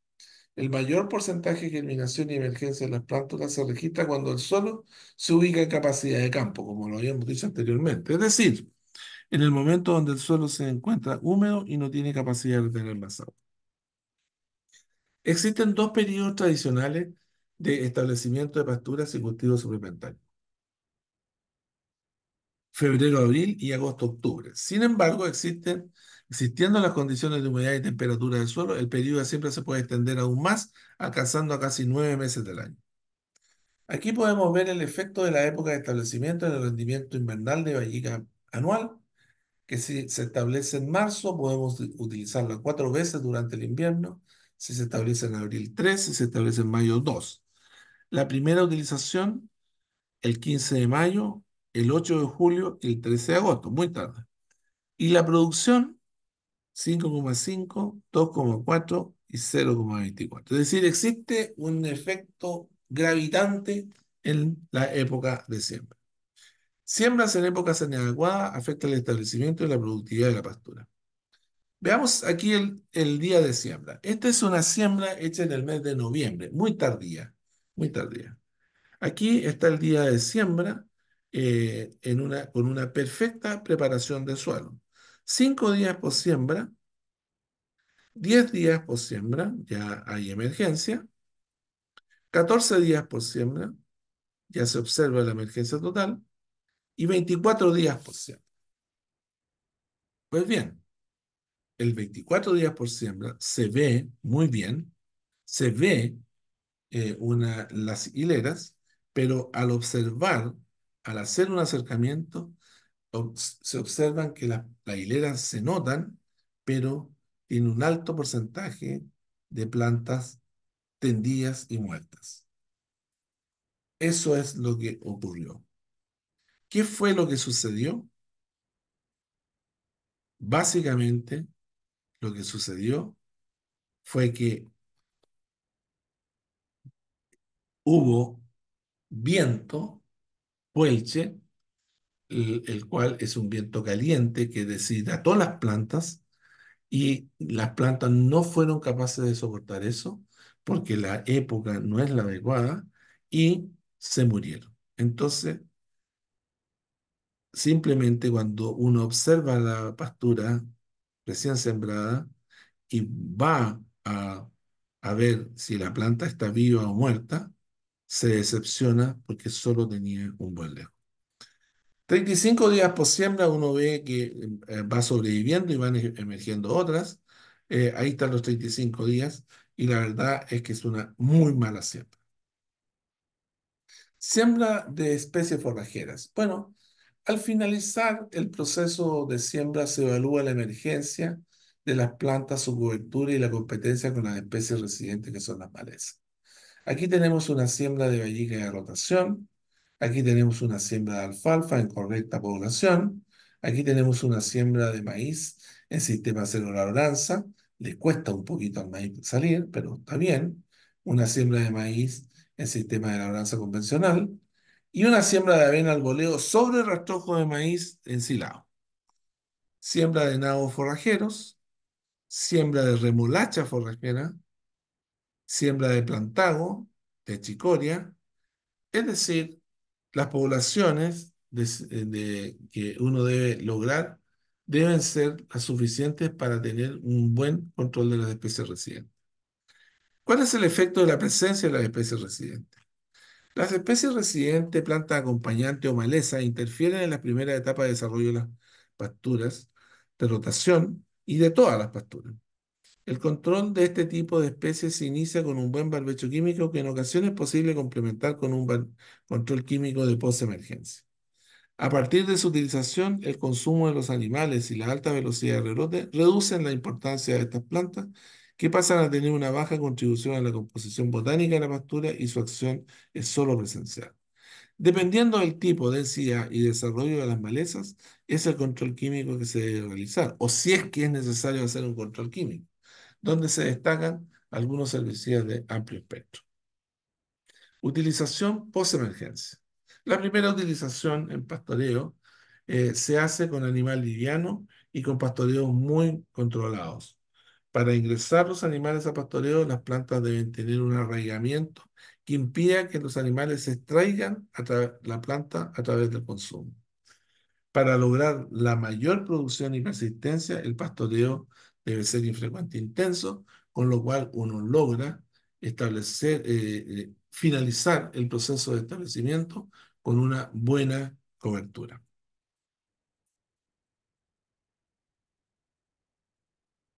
Speaker 1: El mayor porcentaje de germinación y emergencia de las plántulas se registra cuando el suelo se ubica en capacidad de campo, como lo habíamos dicho anteriormente. Es decir, en el momento donde el suelo se encuentra húmedo y no tiene capacidad de retener más Existen dos periodos tradicionales de establecimiento de pasturas y cultivos suplementarios. Febrero-abril y agosto-octubre. Sin embargo, existen, existiendo las condiciones de humedad y temperatura del suelo, el periodo siempre se puede extender aún más, alcanzando a casi nueve meses del año. Aquí podemos ver el efecto de la época de establecimiento en el rendimiento invernal de vallica anual que si se establece en marzo, podemos utilizarla cuatro veces durante el invierno. Si se establece en abril, tres. Si se establece en mayo, dos. La primera utilización, el 15 de mayo, el 8 de julio y el 13 de agosto, muy tarde. Y la producción, 5,5, 2,4 y 0,24. Es decir, existe un efecto gravitante en la época de siempre. Siembras en épocas inadecuadas afectan el establecimiento y la productividad de la pastura. Veamos aquí el, día de siembra. Esta es una siembra hecha en el mes de noviembre, muy tardía, muy tardía. Aquí está el día de siembra eh, con una perfecta preparación de suelo. Cinco días por siembra, diez días por siembra, ya hay emergencia, catorce días por siembra, ya se observa la emergencia total, y 24 días por siembra. Pues bien, el 24 días por siembra se ve muy bien, se ve eh, una, las hileras, pero al observar, al hacer un acercamiento, se observan que las hileras se notan, pero tiene un alto porcentaje de plantas tendidas y muertas. Eso es lo que ocurrió. ¿Qué fue lo que sucedió? Básicamente, lo que sucedió fue que hubo viento, puelche, el, el, cual es un viento caliente que deshidrató las plantas y las plantas no fueron capaces de soportar eso porque la época no es la adecuada y se murieron. Entonces, simplemente cuando uno observa la pastura recién sembrada y va a, ver si la planta está viva o muerta, se decepciona porque solo tenía un buen lejos. 35 días por siembra uno ve que eh, va sobreviviendo y van e, emergiendo otras. Eh, ahí están los 35 días y la verdad es que es una muy mala siembra. Siembra de especies forrajeras. Bueno, al finalizar el proceso de siembra se evalúa la emergencia de las plantas, su cobertura y la competencia con las especies residentes que son las malezas. Aquí tenemos una siembra de vallica de rotación, aquí tenemos una siembra de alfalfa en correcta población, aquí tenemos una siembra de maíz en sistema celular oranza, le cuesta un poquito al maíz salir, pero está bien, una siembra de maíz en sistema de labranza convencional, y una siembra de avena al boleo sobre rastrojo de maíz ensilado. Siembra de nabos forrajeros, siembra de remolacha forrajera, siembra de plantago, de chicoria, es decir, las poblaciones de, eh, que uno debe lograr deben ser las suficientes para tener un buen control de las especies residentes. ¿Cuál es el efecto de la presencia de las especies residentes? Las especies residentes, planta acompañante o maleza interfieren en la primera etapa de desarrollo de las pasturas, de rotación y de todas las pasturas. El control de este tipo de especies se inicia con un buen barbecho químico que en ocasiones es posible complementar con un control químico de post-emergencia. A partir de su utilización, el consumo de los animales y la alta velocidad de rebrote reducen la importancia de estas plantas que pasan a tener una baja contribución a la composición botánica de la pastura y su acción es solo presencial. Dependiendo del tipo, de densidad y desarrollo de las malezas, es el control químico que se debe realizar, o si es que es necesario hacer un control químico, donde se destacan algunos servicios de amplio espectro. Utilización post-emergencia. La primera utilización en pastoreo eh, se hace con animal liviano y con pastoreos muy controlados, para ingresar los animales a pastoreo, las plantas deben tener un arraigamiento que impida que los animales se extraigan a la planta a través del consumo. Para lograr la mayor producción y persistencia, el pastoreo debe ser infrecuente e intenso, con lo cual uno logra establecer, eh, eh, finalizar el proceso de establecimiento con una buena cobertura.